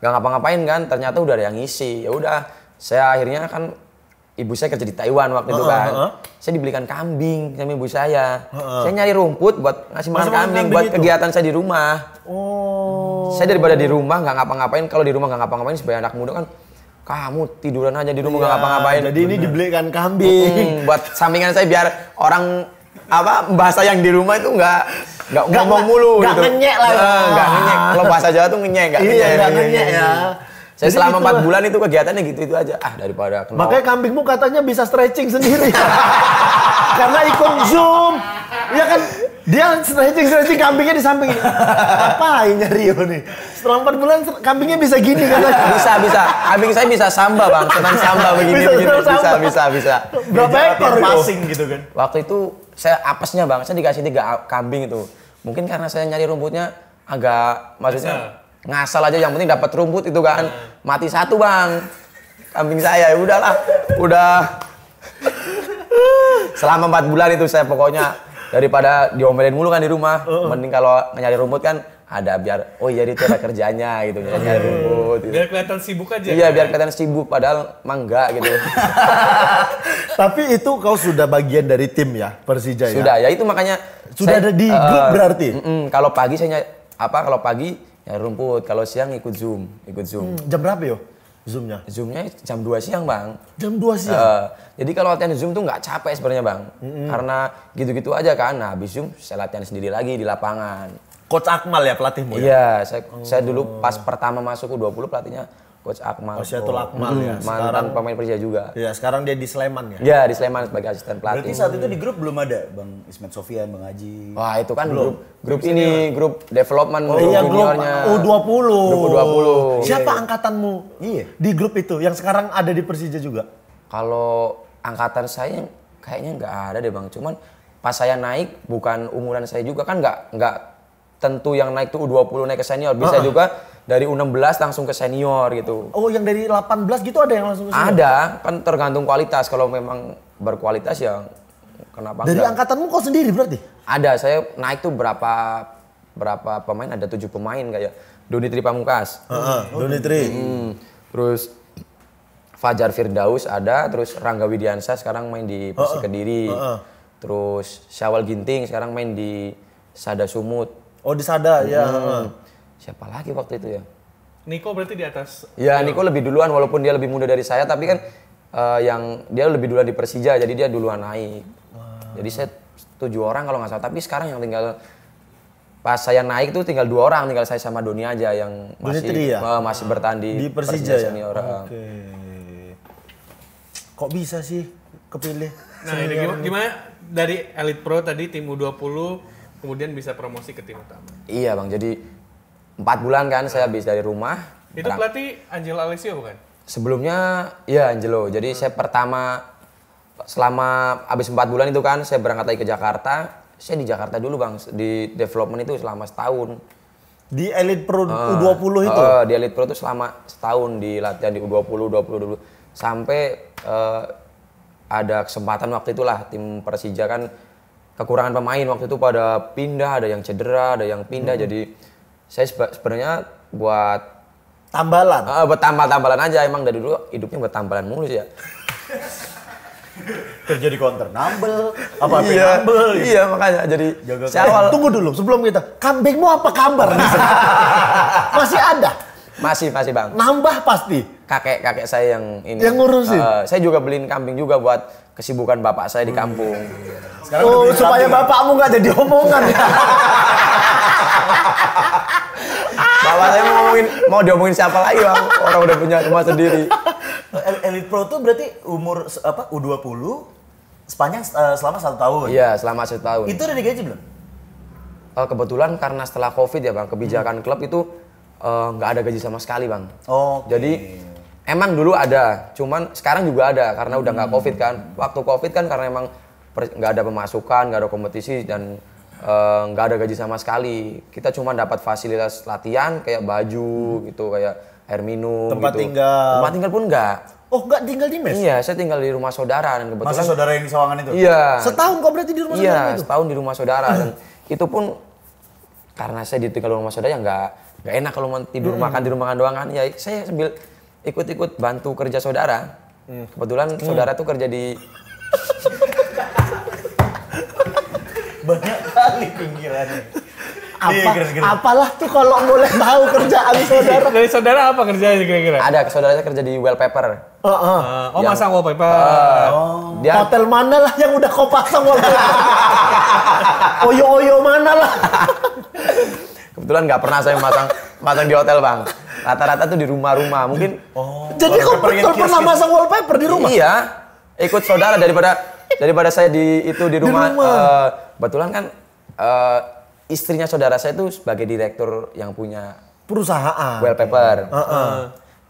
nggak ngapa-ngapain kan, ternyata udah ada yang ngisi. Ya udah, saya akhirnya kan ibu saya kerja di Taiwan waktu uh, itu kan. Uh, uh, Saya dibelikan kambing sama ibu saya. Uh, uh. Saya nyari rumput buat ngasih makan kambing, kambing buat itu? kegiatan saya di rumah. Oh. Saya daripada di rumah nggak ngapa-ngapain, kalau di rumah nggak ngapa-ngapain sebagai anak muda kan kamu tiduran aja di rumah nggak ya, ngapa-ngapain. Jadi ini dibelikan kambing. Hmm, buat sampingan saya biar orang apa bahasa yang di rumah itu nggak nggak ngomong mulu gak gitu. Nggak ngenyek lah. Nggak nah, ngenyek. Kalau bahasa Jawa tuh ngenyek, nggak iya, ngenyek. Gak ngenyek ya. Saya Jadi selama empat bulan itu kegiatannya gitu-itu aja. Ah daripada kenal. Makanya kambingmu katanya bisa stretching sendiri. [LAUGHS] Karena ikut zoom. Ya kan dia stretching stretching kambingnya di samping ini. Apain ya Rio nih? Setelah empat bulan kambingnya bisa gini kan? [LAUGHS] Bisa bisa. Kambing saya bisa samba bang. Senang samba begini bisa, begini. Bisa, samba. bisa bisa bisa. Berapa ekor passing gitu kan? Waktu itu saya apesnya bang. Saya dikasih tiga kambing itu. Mungkin karena saya nyari rumputnya agak maksudnya ngasal aja yang penting dapat rumput itu kan mati satu bang kambing saya ya udahlah udah selama empat bulan itu saya pokoknya daripada diomelin mulu kan di rumah uh -uh. mending kalau nyari rumput kan ada biar oh jadi iya, itu ada kerjanya gitu nyari, iya, iya, rumput gitu. biar kelihatan sibuk aja iya kan? biar kelihatan sibuk padahal mangga gitu [LAUGHS] tapi itu kau sudah bagian dari tim ya Persija ya sudah ya itu makanya sudah saya, ada di grup uh, berarti kalau pagi saya apa kalau pagi Ya rumput. Kalau siang ikut Zoom, ikut Zoom. Hmm, jam berapa yo? Zoomnya? Zoomnya jam 2 siang bang. Jam 2 siang? Uh, jadi kalau latihan Zoom tuh nggak capek sebenarnya bang. Mm-hmm. Karena gitu-gitu aja kan. Nah habis Zoom saya latihan sendiri lagi di lapangan. Coach Akmal ya pelatihmu ya? Iya, saya, oh. saya dulu pas pertama masuk U20 pelatihnya Coach Akmal. Oh, Syatul oh. Akmal oh. ya. Hmm, mantan sekarang, pemain Persija juga. Ya, sekarang dia di Sleman ya. Iya, di Sleman sebagai asisten pelatih. Berarti saat itu di grup belum ada Bang Ismet Sofian, Bang Haji. Wah, itu kan belum. grup grup ini, ini grup development oh, grup iya, juniornya. U20. Grup U20. Siapa yeah. angkatanmu? Iya. Di grup itu yang sekarang ada di Persija juga. Kalau angkatan saya kayaknya nggak ada deh, Bang. Cuman pas saya naik bukan umuran saya juga kan nggak nggak tentu yang naik tuh U20 naik ke senior bisa uh -uh. juga dari U16 langsung ke senior gitu. Oh, yang dari 18 gitu ada yang langsung ke senior? Ada, kan tergantung kualitas. Kalau memang berkualitas ya kenapa Dari enggak? angkatanmu kok sendiri berarti? Ada, saya naik tuh berapa berapa pemain ada tujuh pemain kayak Doni oh, Tri Pamungkas. Heeh, uh-huh, Doni Tri. Hmm, terus Fajar Firdaus ada, terus Rangga Widiansa sekarang main di Persi uh-uh. Kediri. uh -huh. Terus Syawal Ginting sekarang main di Sada Sumut. Oh, di Sada ya, hmm. ya. Uh-huh siapa lagi waktu itu ya? Niko berarti di atas. Ya, Niko lebih duluan walaupun dia lebih muda dari saya, tapi kan uh, yang dia lebih duluan di Persija, jadi dia duluan naik. Wow. Jadi saya tujuh orang kalau nggak salah, tapi sekarang yang tinggal pas saya naik tuh tinggal dua orang, tinggal saya sama Doni aja yang masih ya? uh, masih bertahan di, Persija, Persija ya? senior. Eh. Okay. Kok bisa sih kepilih? Nah, ini gimana, gimana dari Elite Pro tadi tim U20 kemudian bisa promosi ke tim utama? Iya, Bang. Jadi Empat bulan kan saya habis dari rumah. Itu berarti pelatih Angelo Alessio bukan? Sebelumnya ya Angelo. Jadi hmm. saya pertama selama habis empat bulan itu kan saya berangkat lagi ke Jakarta. Saya di Jakarta dulu bang di development itu selama setahun. Di Elite Pro eh, uh, U20 itu? Uh, di Elite Pro itu selama setahun di latihan di U20, U20 dulu. Sampai uh, ada kesempatan waktu itulah tim Persija kan kekurangan pemain waktu itu pada pindah ada yang cedera ada yang pindah hmm. jadi saya sebenarnya buat tambalan. Uh, buat tambal-tambalan aja emang dari dulu hidupnya buat tambalan mulu sih ya. [LAUGHS] Kerja di counter nambel, apa apa iya, nambel. Gitu. Iya makanya jadi Jaga awal... tunggu dulu sebelum kita. Kambingmu apa kabar? [LAUGHS] masih ada? Masih masih bang. Nambah pasti. Kakek kakek saya yang ini. Yang ngurusin. Uh, saya juga beliin kambing juga buat kesibukan bapak saya di oh, iya, kampung. Iya, iya. Sekarang oh, supaya rapi, ya? bapakmu nggak jadi omongan. [LAUGHS] bapak saya mau ngomongin mau diomongin siapa lagi bang? Orang udah punya rumah sendiri. Elite Pro tuh berarti umur apa U20 sepanjang uh, selama satu tahun. Iya, selama satu tahun. Itu udah digaji belum? Uh, kebetulan karena setelah COVID ya bang, kebijakan hmm. klub itu eh, nggak uh, ada gaji sama sekali bang. Oh. Okay. Jadi emang dulu ada, cuman sekarang juga ada karena udah nggak hmm. covid kan. Waktu covid kan karena emang nggak ada pemasukan, nggak ada kompetisi dan eh, nggak uh, ada gaji sama sekali. Kita cuma dapat fasilitas latihan kayak baju hmm. gitu, kayak air minum. Tempat gitu. tinggal. Tempat tinggal pun nggak. Oh, nggak tinggal di mes? Iya, saya tinggal di rumah saudara dan kebetulan. Masa saudara yang di Sawangan itu? Iya. Setahun kok berarti di rumah iya, saudara itu? Iya, setahun di rumah saudara dan itu pun karena saya ditinggal di rumah saudara yang nggak nggak enak kalau tidur hmm. makan di rumah makan doang kan. ya saya sambil ikut-ikut bantu kerja saudara. Hmm. Kebetulan hmm. saudara tuh kerja di [LAUGHS] banyak kali pinggirannya. Apa, iya, kira -kira. apalah tuh kalau boleh tahu kerjaan [LAUGHS] saudara. Dari saudara apa kerjanya kira-kira? Ada saudara kerja di wallpaper. Uh, uh. oh yang, masang wallpaper. Uh, oh. Dia, Hotel mana lah yang udah kau pasang wallpaper? [LAUGHS] Oyo-oyo mana lah? Kebetulan nggak pernah saya masang [LAUGHS] masang di hotel bang. Rata-rata tuh di rumah-rumah. Mungkin. Oh. Jadi kau pernah masang wallpaper di rumah? Iya. Ikut saudara daripada daripada saya di itu di rumah. Di rumah. Uh, kebetulan kan uh, istrinya saudara saya itu sebagai direktur yang punya perusahaan wallpaper. Uh -uh.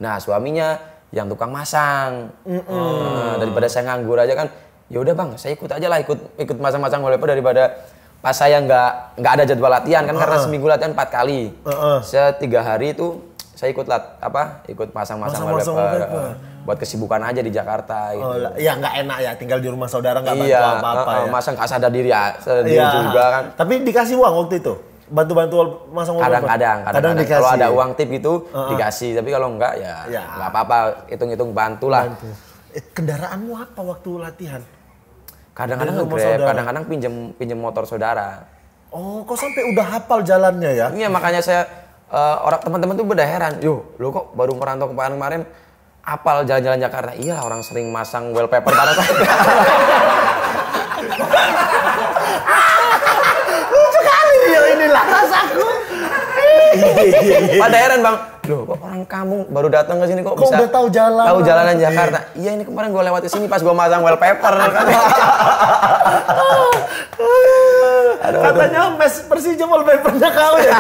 Nah suaminya yang tukang masang. Uh -uh. Uh, daripada saya nganggur aja kan. Ya udah bang, saya ikut aja lah ikut ikut masang-masang wallpaper daripada pas saya nggak nggak ada jadwal latihan kan uh -uh. karena seminggu latihan empat kali uh -uh. tiga hari itu saya ikut lat apa ikut pasang-pasang wallpaper, buat kesibukan aja di Jakarta oh, gitu. Oh, ya nggak enak ya tinggal di rumah saudara nggak iya, bantu apa-apa uh, uh, ya. Masa nggak sadar diri ya, sadar yeah. juga kan. Tapi dikasih uang waktu itu. Bantu-bantu masang Kadang-kadang, kadang dikasih. Kalau ada uang tip itu uh -uh. dikasih, tapi kalau nggak ya, ya. nggak ya. apa-apa, hitung-hitung bantulah. Bantu. Eh, kendaraanmu apa waktu latihan? Kadang-kadang grab, kadang-kadang pinjam pinjam motor saudara. Oh, kok sampai udah hafal jalannya ya? Iya, makanya saya uh, orang teman-teman tuh beda heran. Yo, lo kok baru merantau kemarin kemarin Hafal jalan-jalan Jakarta? Iya, orang sering masang wallpaper tanah [LAUGHS] Lucu kali ya inilah rasaku. Iya, iya, iya. [LAUGHS] Pada heran bang, loh kok orang kampung baru datang ke sini kok, kok bisa udah tahu jalan tahu jalanan Jakarta iya ini kemarin gue lewat sini pas gue masang wallpaper kan [LAUGHS] Aduh, katanya mes Persija wallpapernya kau ya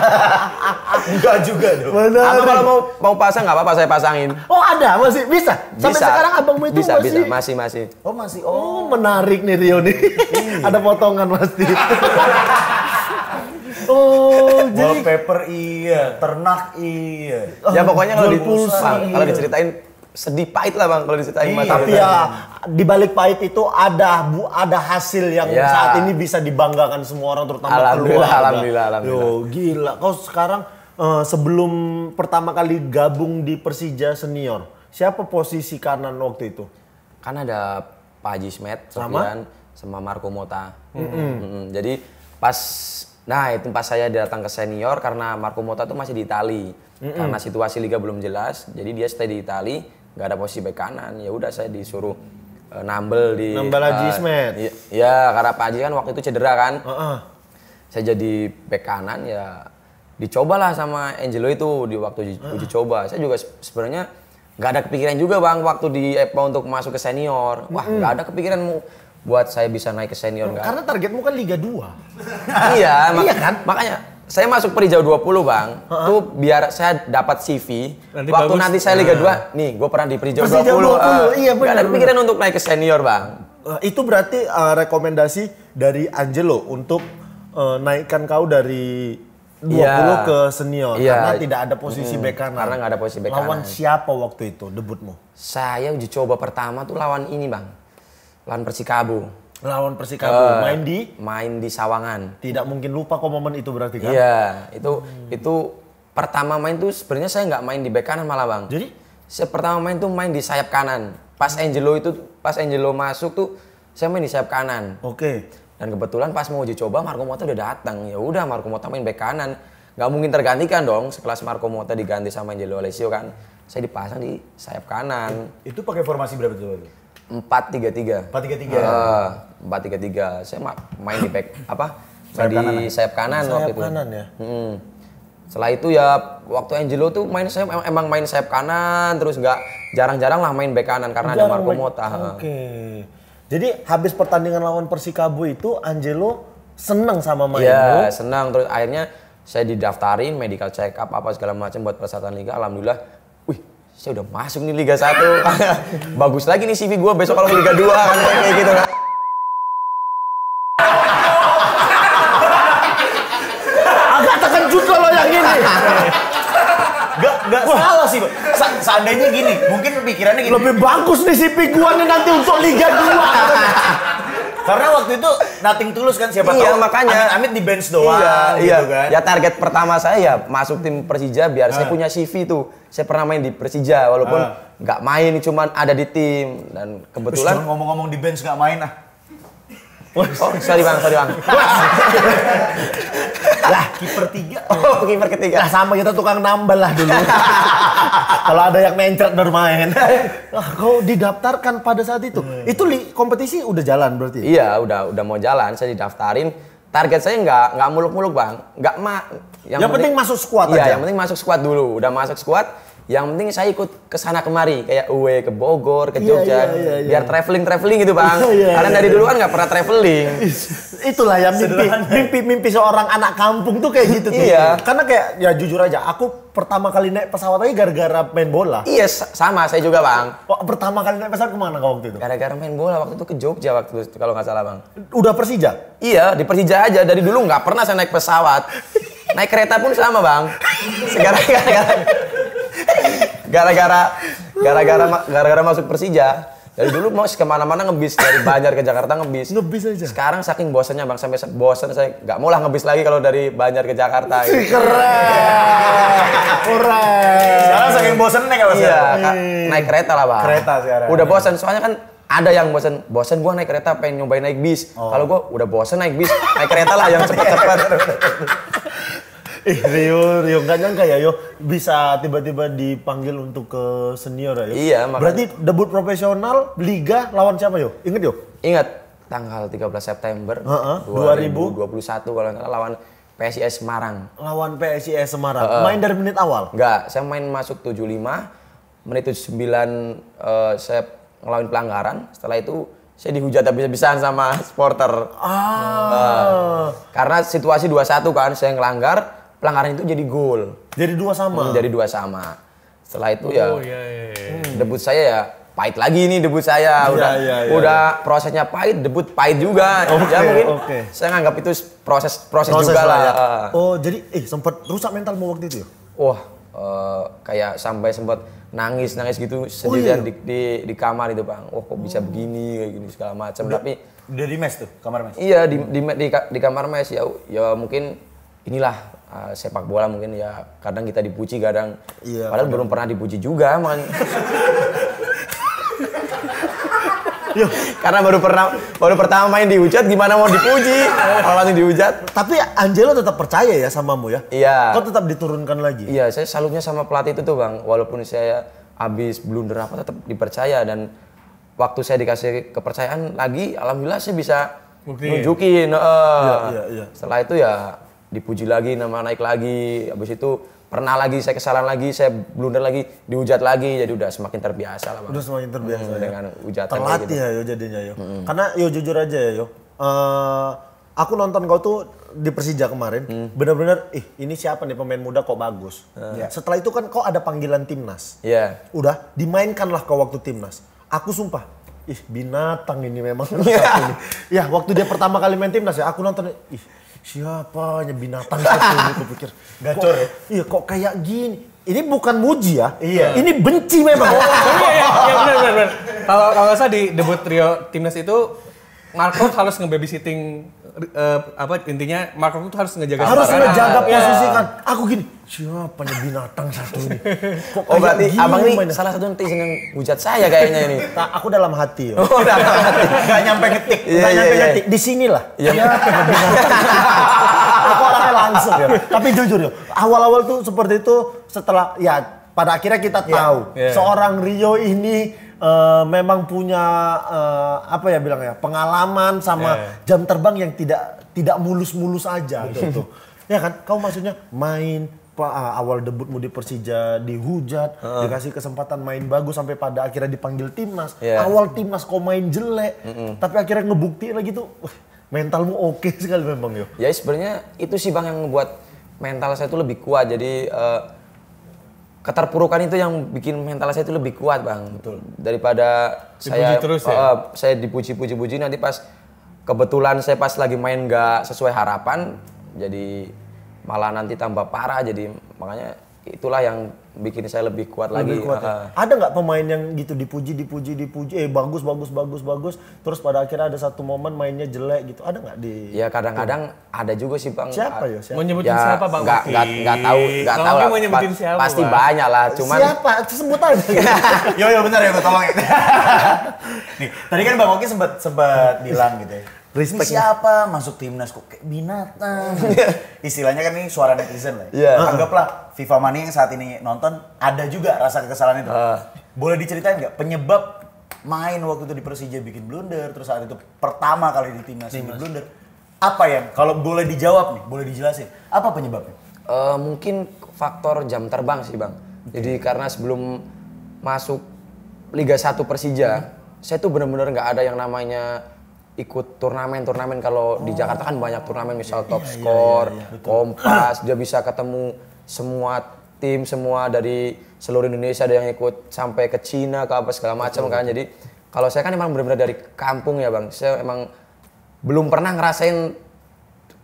[LAUGHS] enggak juga dong Benar. kalau mau mau pasang nggak apa-apa saya pasangin oh ada masih bisa sampai bisa. sekarang abangmu itu bisa, masih bisa. masih masih oh masih oh, oh menarik nih Rio nih iya. [LAUGHS] ada potongan pasti Oh, jadi wallpaper iya, ternak iya. Ya pokoknya kalau di iya. kalau diceritain sedih pahit lah bang kalau diceritain iya, tapi ya di balik pahit itu ada bu ada hasil yang ya. saat ini bisa dibanggakan semua orang terutama alhamdulillah, keluarga. Alhamdulillah, alhamdulillah. Yo gila, kau sekarang uh, sebelum pertama kali gabung di Persija senior, siapa posisi kanan waktu itu? Kan ada Pak Haji Smet, Sofian, sama Marco Mota. Mm -hmm. Mm -hmm. Jadi pas Nah, itu pas saya datang ke senior karena Marco Mota tuh masih di Itali. Mm-mm. Karena situasi liga belum jelas, jadi dia stay di Itali, nggak ada posisi bek kanan. Ya udah saya disuruh uh, nambel di Nambel Haji uh, eh, Ismet. Ya, ya, karena Pak Haji kan waktu itu cedera kan. Uh-uh. Saya jadi bek kanan ya dicobalah sama Angelo itu di waktu uji, uh-uh. uji coba. Saya juga sebenarnya nggak ada kepikiran juga bang waktu di Epa untuk masuk ke senior. Wah, nggak mm -hmm. ada kepikiran mau buat saya bisa naik ke senior nggak? Karena targetmu kan Liga 2. [LAUGHS] Iya, iya, mak iya kan? Makanya saya masuk Perijau 20, Bang. Uh-huh. Tuh biar saya dapat CV. Nanti Waktu bagus. nanti saya Liga 2, nah. nih gue pernah di Perijau 20. 20. Uh, iya benar. Gak ada pikiran untuk naik ke senior, Bang. Uh, itu berarti uh, rekomendasi dari Angelo untuk uh, naikkan kau dari 20 ya. ke senior ya. karena tidak ada posisi hmm. bek kanan. Karena nggak ada posisi bek kanan. Lawan siapa waktu itu debutmu? Saya uji coba pertama tuh lawan ini, Bang lawan Persikabo. Lawan Persikabo uh, main di main di Sawangan. Tidak mungkin lupa kok momen itu berarti kan? Iya, itu hmm. itu pertama main tuh sebenarnya saya nggak main di bek kanan malah bang. Jadi? Saya pertama main tuh main di sayap kanan. Pas Angelo itu pas Angelo masuk tuh saya main di sayap kanan. Oke. Okay. Dan kebetulan pas mau uji coba Marco Mota udah datang. Ya udah Marco Mota main bek kanan. Gak mungkin tergantikan dong sekelas Marco Mota diganti sama Angelo Alessio kan. Saya dipasang di sayap kanan. Itu pakai formasi berapa tuh? empat tiga tiga empat tiga tiga ah, empat tiga tiga saya main di back apa sayap di kanan, ya? sayap kanan sayap waktu itu kanan ya hmm. setelah itu ya waktu Angelo tuh main saya emang main sayap kanan terus nggak jarang-jarang lah main back kanan karena jarang ada Marco Mota oke okay. jadi habis pertandingan lawan Persikabo itu Angelo seneng sama main Ya senang terus akhirnya saya didaftarin medical check up apa segala macam buat persatuan liga alhamdulillah saya udah masuk nih Liga 1. [LAUGHS] Bagus lagi nih CV gue besok kalau Liga 2 kan kayak gitu kan. Agak terkejut kalau yang ini. Gak, gak Wah. salah sih. Sa seandainya gini, mungkin pikirannya gini. Lebih bagus nih CV gue nih nanti untuk Liga 2. Karena waktu itu nothing tulus kan siapa iya, tahu. makanya. Amit, amit di bench doang iya, gitu iya. kan. Ya target pertama saya ya masuk tim Persija biar uh. saya ah. punya CV tuh. Saya pernah main di Persija walaupun ah. nggak uh. main cuman ada di tim dan kebetulan ngomong-ngomong di bench nggak main ah. Oh, sorry bang, sorry bang. [LAUGHS] lah, kiper tiga. Oh, kiper ketiga. Nah, sama kita tukang nambah lah dulu. [LAUGHS] Kalau ada yang mencret baru main. [LAUGHS] Lah, kau didaftarkan pada saat itu. Hmm. Itu li, kompetisi udah jalan berarti? Iya, udah udah mau jalan. Saya didaftarin target saya nggak nggak muluk-muluk bang nggak ma yang, yang penting, penting masuk squad iya, aja yang penting masuk squad dulu udah masuk squad yang penting saya ikut ke sana kemari kayak uwe ke Bogor, ke iya, Jogja, yeah, yeah, yeah, yeah. biar traveling traveling gitu bang. Yeah, yeah, Karena yeah, dari yeah. dulu kan nggak pernah traveling. [LAUGHS] Itulah yang mimpi, ya. mimpi mimpi seorang anak kampung tuh kayak gitu tuh. Iya. Karena kayak ya jujur aja, aku pertama kali naik pesawat aja gara-gara main bola. Iya sama, saya juga bang. Oh, pertama kali naik pesawat kemana kau waktu itu? Gara-gara main bola waktu itu ke Jogja waktu itu kalau nggak salah bang. Udah Persija? Iya di Persija aja dari dulu nggak pernah saya naik pesawat. naik kereta pun sama bang. [LAUGHS] Sekarang gara [LAUGHS] gara-gara gara-gara gara-gara masuk Persija dari dulu mau kemana-mana ngebis dari Banjar ke Jakarta ngebis. Ngebis aja. Sekarang saking bosannya bang sampai bosan saya nggak mau lah ngebis lagi kalau dari Banjar ke Jakarta. Gitu. Keren, keren. Sekarang saking bosannya kalau ya? iya, sekarang. naik kereta lah bang. Kereta sekarang. Udah bosan soalnya kan ada yang bosan bosan gue naik kereta pengen nyobain naik bis oh. kalau gua udah bosan naik bis naik kereta lah yang cepet-cepet [LAUGHS] Eh, Rio, Rio nggak nyangka ya, yo bisa tiba-tiba dipanggil untuk ke senior ya. Iya, makanya. Berarti debut profesional liga lawan siapa yo? Ingat yo? Ingat tanggal 13 September uh -huh. 2021 kalau nggak lawan PSIS Semarang. Lawan PSIS Semarang. Uh, main dari menit awal? Enggak, saya main masuk 75, menit 79 uh, eh, saya ngelawan pelanggaran. Setelah itu saya dihujat habis-habisan sama [LAUGHS] supporter. Ah. Uh, karena situasi 21 kan, saya ngelanggar, pelanggaran itu jadi gol. Jadi dua sama. Hmm, jadi dua sama. Setelah itu ya, oh, ya, iya, iya. iya. Hmm, debut saya ya pahit lagi nih debut saya. Iya, udah iya, iya, iya. udah prosesnya pahit, debut pahit juga. Okay, ya mungkin okay. saya nganggap itu proses proses, proses juga lah. Ya. Oh, jadi eh sempat rusak mental mau waktu itu ya? Wah, uh, kayak sampai sempat nangis nangis gitu oh, sendirian oh, iya. di, di di kamar itu bang wah kok bisa oh. begini kayak gini segala macam tapi dari di mes tuh kamar mes iya di di di, di kamar mes ya ya mungkin inilah uh, sepak bola mungkin ya kadang kita dipuji kadang iya, padahal kadang. belum pernah dipuji juga man. [LAUGHS] karena baru pernah baru pertama main dihujat gimana mau dipuji kalau langsung dihujat tapi Angelo tetap percaya ya sama mu ya iya kau tetap diturunkan lagi iya saya salutnya sama pelatih itu tuh bang walaupun saya habis blunder apa tetap dipercaya dan waktu saya dikasih kepercayaan lagi alhamdulillah saya bisa Buktiin. nunjukin uh, iya, iya, iya. setelah itu ya dipuji lagi nama naik lagi habis itu pernah lagi saya kesalahan lagi saya blunder lagi dihujat lagi jadi udah semakin terbiasa lah udah semakin terbiasa hmm, ya. dengan hujatan terlatih gitu. ya yo jadinya yo hmm. karena yo jujur aja ya yo uh, aku nonton kau tuh di Persija kemarin hmm. benar-benar ih ini siapa nih pemain muda kok bagus hmm. ya. setelah itu kan kau ada panggilan timnas yeah. udah dimainkanlah kau waktu timnas aku sumpah ih binatang ini memang ya. [LAUGHS] ya waktu dia pertama kali main timnas ya aku nonton ih siapa binatang satu ini pikir gacor ya iya kok kayak gini ini bukan muji ya iya ini benci memang oh, iya iya, iya benar benar kalau kalau saya di debut trio timnas itu Marco harus ngebabysitting uh, apa intinya Marco tuh harus ngejaga harus ngejaga posisi iya. kan aku gini siapa nih binatang satu ini Kok oh berarti gini, abang ini salah satu netizen yang hujat saya kayaknya ini nah, [LAUGHS] aku dalam hati loh. Ya. oh dalam hati [LAUGHS] nggak nyampe ngetik iya, Gak yeah, nyampe yeah, ngetik di sinilah lah ya [LAUGHS] aku orangnya langsung ya tapi jujur ya awal-awal tuh seperti itu setelah ya pada akhirnya kita tahu yeah, yeah. seorang Rio ini uh, memang punya uh, apa ya bilang ya pengalaman sama yeah. jam terbang yang tidak tidak mulus-mulus aja gitu. ya kan? Kau maksudnya main pa, ah, awal debutmu di Persija dihujat, uh. dikasih kesempatan main bagus sampai pada akhirnya dipanggil timnas. Yeah. Awal timnas kau main jelek, mm -mm. tapi akhirnya ngebuktiin lagi tuh mentalmu oke okay [LAUGHS] sekali memang yo. Ya sebenarnya itu sih bang yang membuat mental saya itu lebih kuat. Jadi uh, keterpurukan itu yang bikin mental saya itu lebih kuat bang Betul. daripada Dipuji saya terus, ya? Eh, saya dipuji-puji-puji nanti pas kebetulan saya pas lagi main nggak sesuai harapan jadi malah nanti tambah parah jadi makanya itulah yang bikin saya lebih kuat lebih lagi. Kuat, ya. ada nggak pemain yang gitu dipuji, dipuji, dipuji, eh bagus, bagus, bagus, bagus, terus pada akhirnya ada satu momen mainnya jelek gitu, ada nggak di? Ya kadang-kadang ada juga sih bang. Siapa ya? Siapa? Menyebutin ya, siapa bang? Gak, gak, gak tahu gak tahu lah. siapa? Pasti bang? banyak lah, cuman. Siapa? Sebut aja. [LAUGHS] yo yo bener ya, tolong ya. [LAUGHS] Nih, tadi kan bang Oki sempat sempat bilang gitu ya Respect ini siapa masuk timnas kok kayak binatang. [LAUGHS] Iya. Istilahnya kan ini suara netizen lah. Ya. Yeah. Anggaplah FIFA Mania yang saat ini nonton ada juga rasa kekesalan itu. Uh. Boleh diceritain nggak penyebab main waktu itu di Persija bikin blunder, terus saat itu pertama kali di timnas bikin blunder. Apa yang kalau boleh dijawab nih, boleh dijelasin. Apa penyebabnya? Uh, mungkin faktor jam terbang sih, Bang. Okay. Jadi karena sebelum masuk Liga 1 Persija, hmm. saya tuh bener-bener nggak ada yang namanya ikut turnamen-turnamen kalau oh. di Jakarta kan banyak turnamen misal yeah, top yeah, iya, score, yeah, yeah, yeah. Kompas, dia bisa ketemu semua tim semua dari seluruh Indonesia ada yang ikut sampai ke Cina ke apa segala macam kan. Jadi kalau saya kan emang benar-benar dari kampung ya, Bang. Saya emang belum pernah ngerasain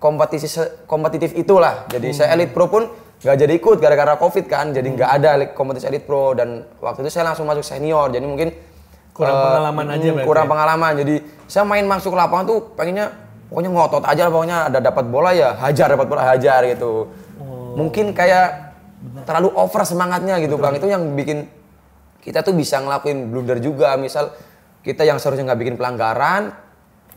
kompetisi kompetitif itulah. Jadi hmm. saya Elite pro pun nggak jadi ikut gara-gara Covid kan. Jadi nggak hmm. ada kompetisi Elite pro dan waktu itu saya langsung masuk senior. Jadi mungkin kurang uh, pengalaman aja mm, berarti. kurang ya? pengalaman jadi saya main masuk lapangan tuh pengennya pokoknya ngotot aja pokoknya ada dapat bola ya hajar dapat bola hajar gitu oh. mungkin kayak terlalu over semangatnya gitu Betul. bang itu yang bikin kita tuh bisa ngelakuin blunder juga misal kita yang seharusnya nggak bikin pelanggaran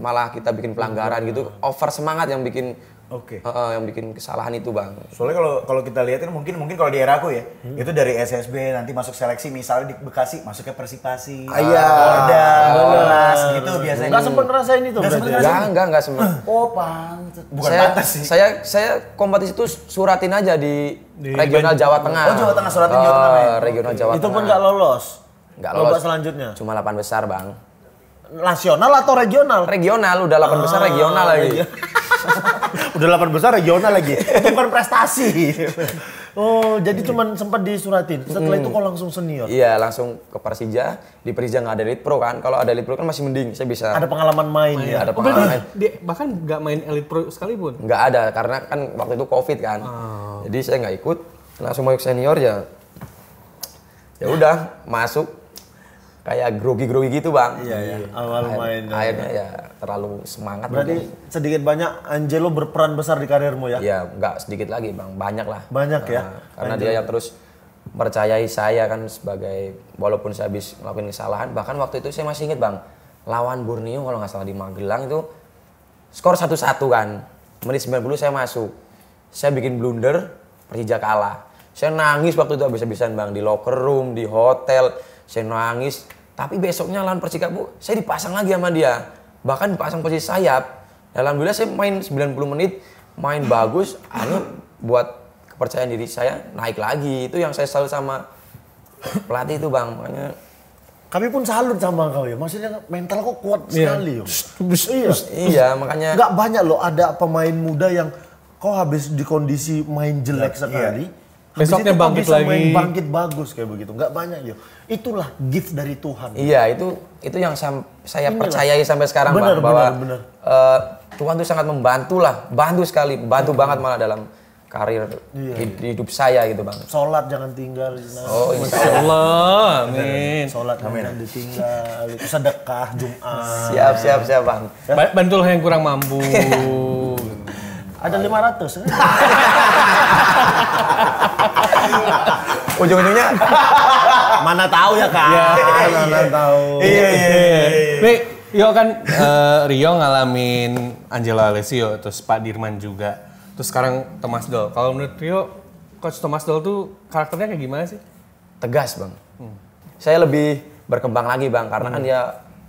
malah kita bikin pelanggaran gitu over semangat yang bikin Oke. Okay. Uh, yang bikin kesalahan itu bang. Soalnya kalau kalau kita lihatin mungkin mungkin kalau di era aku ya hmm. itu dari SSB nanti masuk seleksi misalnya di Bekasi masuknya Persipasi, ah, iya. Ada. Belas. Ah, gitu biasanya. Gak sempet ngerasain itu. Gak sempet ya? ngerasain. Gak gak sempet. [CLEARS THROAT] Oh pantas. Bukan saya, pantas sih. Saya saya kompetisi itu suratin aja di, di regional Jawa Tengah. Oh Jawa Tengah suratin juga Jawa ah, Tengah. Ya. Regional Jawa Tengah. Itu pun gak lolos. Gak lolos. Lomba selanjutnya. Cuma 8 besar bang. Nasional atau regional? Regional, udah 8 besar regional lagi. [LAUGHS] Udah delapan besar regional lagi. Itu bukan prestasi. Oh, jadi cuman sempat disuratin. Setelah hmm. itu kok langsung senior? Iya, langsung ke Persija. Di Persija nggak ada lead pro kan. Kalau ada lead pro kan masih mending. Saya bisa. Ada pengalaman main, main. Iya, ya. Ada oh, pengalaman. Oh, main. Dia, bahkan nggak main elite pro sekalipun. Nggak ada karena kan waktu itu covid kan. Oh. Jadi saya nggak ikut. Langsung masuk senior ya. Ya udah masuk kayak grogi-grogi gitu bang. Iya, iya. iya. awal Akhir, main. Iya. Akhirnya ya. terlalu semangat. Berarti sedikit banyak Angelo berperan besar di karirmu ya? Iya, nggak sedikit lagi bang, banyak lah. Banyak ya? Nah, karena Angelo. dia yang terus percayai saya kan sebagai, walaupun saya habis ngelakuin kesalahan, bahkan waktu itu saya masih inget bang, lawan Borneo kalau nggak salah di Magelang itu skor satu-satu kan. Menit 90 saya masuk. Saya bikin blunder, Persija kalah. Saya nangis waktu itu habis-habisan bang, di locker room, di hotel saya nangis tapi besoknya lawan Persikabo saya dipasang lagi sama dia bahkan dipasang posisi sayap alhamdulillah saya main 90 menit main bagus anu buat kepercayaan diri saya naik lagi itu yang saya selalu sama pelatih itu bang makanya kami pun salut sama kau ya maksudnya mental kok kuat yeah. sekali ya iya iya makanya nggak banyak loh ada pemain muda yang kau habis di kondisi main jelek iya, sekali yeah besoknya bangkit bisa lagi main bangkit bagus kayak begitu nggak banyak ya itulah gift dari Tuhan iya itu itu yang sam, saya Inilah. percayai sampai sekarang benar, bang, bahwa benar, Uh, Tuhan tuh sangat membantu lah bantu sekali bantu banget malah dalam karir iya, iya. hidup saya gitu bang. Sholat jangan tinggal. Oh insya Allah, amin. Sholat amin. jangan ditinggal. Sedekah Jumat. Siap siap siap bang. Ya? Bantulah yang kurang mampu. [LAUGHS] Ada 500. Ujung-ujungnya mana tahu ya kak? Ya, mana tahu. Iya iya. iya, iya. Nih, Yo kan uh, Rio ngalamin Angela Alessio, terus Pak Dirman juga. Terus sekarang Thomas Doll. Kalau menurut Rio, Coach Thomas Doll tuh karakternya kayak gimana sih? Tegas bang. Hmm. Saya lebih berkembang lagi bang, karena kan hmm. kan dia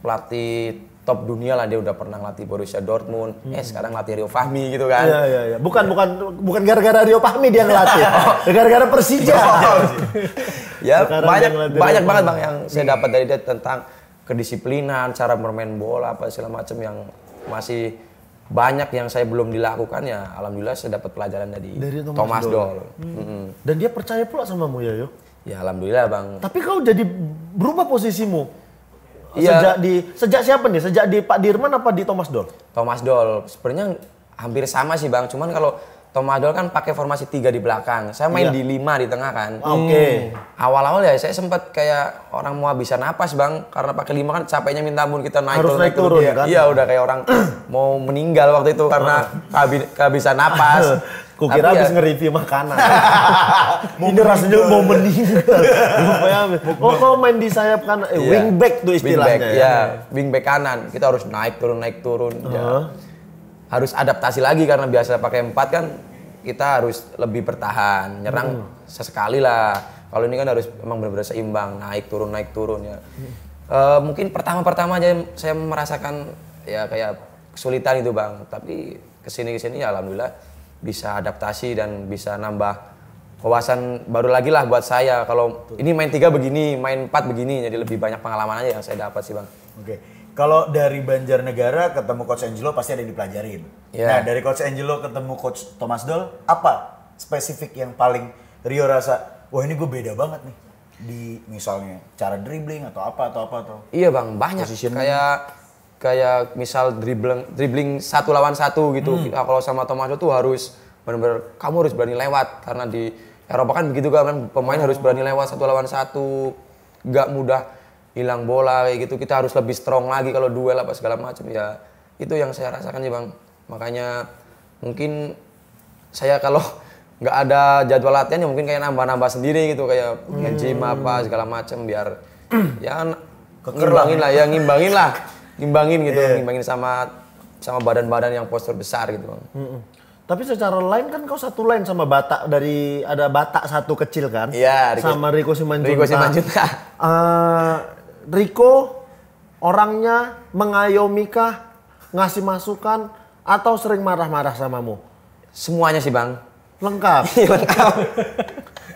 pelatih top dunia lah dia udah pernah latih Borussia Dortmund eh, hmm. eh sekarang latih Rio Fahmi gitu kan iya iya iya bukan bukan bukan gara-gara Rio Fahmi dia ngelatih [LAUGHS] oh. gara-gara Persija [LAUGHS] oh, iya. ya sekarang banyak banyak banget bang yang saya dapat dari dia tentang kedisiplinan cara bermain bola apa segala macam yang masih banyak yang saya belum dilakukan ya alhamdulillah saya dapat pelajaran dari, dari Thomas, Thomas Doll. Hmm. Hmm. Dan dia percaya pula sama mu ya, yuk? Ya alhamdulillah, Bang. Tapi kau jadi berubah posisimu Iya. Sejak di sejak siapa nih? Sejak di Pak Dirman apa di Thomas Doll? Thomas Doll. Sebenarnya hampir sama sih Bang, cuman kalau Thomas Doll kan pakai formasi tiga di belakang. Saya main iya. di lima di tengah kan. Ah, oke. Okay. Hmm. Awal-awal ya saya sempat kayak orang mau habisan napas Bang karena pakai lima kan capeknya minta ampun kita naik Harus turun. naik turun, ya. kan? Iya, udah kayak orang mau meninggal waktu itu ah. karena kehabisan napas. [LAUGHS] kira habis ya. nge-review makanan. [LAUGHS] Ini rasanya mau meninggal. oh kok main di sayap kanan? Eh, yeah. wingback tuh istilahnya. Wingback, ya. ya. Wingback kanan. Kita harus naik turun, naik turun. Uh -huh. ya. Harus adaptasi lagi karena biasa pakai empat kan kita harus lebih bertahan. Nyerang uh-huh. sesekali lah. Kalau ini kan harus emang benar-benar seimbang. Naik turun, naik turun ya. Uh-huh. Uh, mungkin pertama-pertama aja saya merasakan ya kayak kesulitan itu bang. Tapi kesini-kesini ya alhamdulillah bisa adaptasi dan bisa nambah wawasan baru lagi lah buat saya kalau ini main tiga begini main empat begini jadi lebih banyak pengalaman aja yang saya dapat sih bang oke okay. kalau dari Banjarnegara ketemu coach Angelo pasti ada yang dipelajarin yeah. nah dari coach Angelo ketemu coach Thomas Doll apa spesifik yang paling Rio rasa wah ini gue beda banget nih di misalnya cara dribbling atau apa atau apa atau iya bang banyak kayak kayak misal dribbling dribbling satu lawan satu gitu. Hmm. kalau sama Tomaso tuh harus benar-benar kamu harus berani lewat karena di Eropa kan begitu kan pemain harus berani lewat satu lawan satu. Gak mudah hilang bola kayak gitu. Kita harus lebih strong lagi kalau duel apa segala macam ya. Itu yang saya rasakan sih, Bang. Makanya mungkin saya kalau [LAUGHS] nggak ada jadwal latihan ya mungkin kayak nambah-nambah sendiri gitu kayak hmm. nge apa segala macam biar [CLEARS THROAT] ya Kekerang. ngimbangin lah ya ngimbangin lah [LAUGHS] ngimbangin gitu, yeah. ngimbangin sama sama badan-badan yang postur besar gitu Mm -mm. Tapi secara lain kan kau satu lain sama Batak dari ada Batak satu kecil kan? Iya. yeah, sama Riko si Riko Uh, [LAUGHS] Riko orangnya mengayomi kah, ngasih masukan atau sering marah-marah samamu? Semuanya sih bang. Lengkap. [LAUGHS] Iya, lengkap.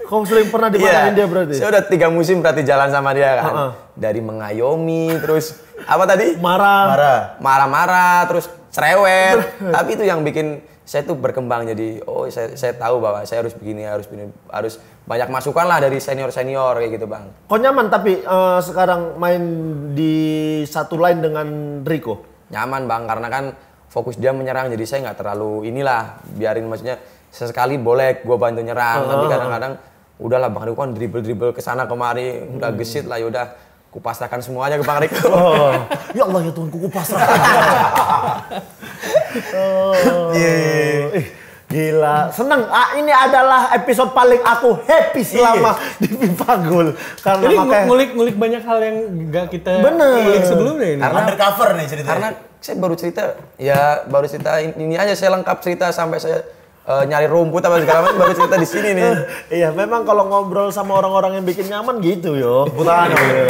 Kau sering pernah iya. dimarahin yeah. dia berarti? Saya udah tiga musim berarti jalan sama dia kan. Uh -uh. Dari mengayomi terus apa tadi? Marah. Marah. Marah-marah, terus cerewet. Tapi itu yang bikin saya tuh berkembang jadi oh saya, saya tahu bahwa saya harus begini harus begini harus banyak masukan lah dari senior senior kayak gitu bang. Kok nyaman tapi uh, sekarang main di satu line dengan Rico? Nyaman bang karena kan fokus dia menyerang jadi saya nggak terlalu inilah biarin maksudnya sesekali boleh gue bantu nyerang uh -huh. tapi kadang-kadang udahlah bang Rico kan dribble dribble kesana kemari udah hmm. gesit lah yaudah kupasrahkan semuanya ke Bang Riko. [LAUGHS] Oh. ya Allah ya Tuhan, kupasrahkan. [LAUGHS] oh. Yeah. gila, seneng. Ah, ini adalah episode paling aku happy selama iya. di FIFA Gold. Karena ini makanya... ngulik-ngulik banyak hal yang gak kita Bener. ngulik sebelumnya ini. Karena undercover nih ceritanya. Karena saya baru cerita, ya baru cerita ini aja saya lengkap cerita sampai saya uh, nyari rumput apa segala macam baru cerita di sini nih. [LAUGHS] iya, memang kalau ngobrol sama orang-orang yang bikin nyaman gitu yo. Putaran, gitu. Iya.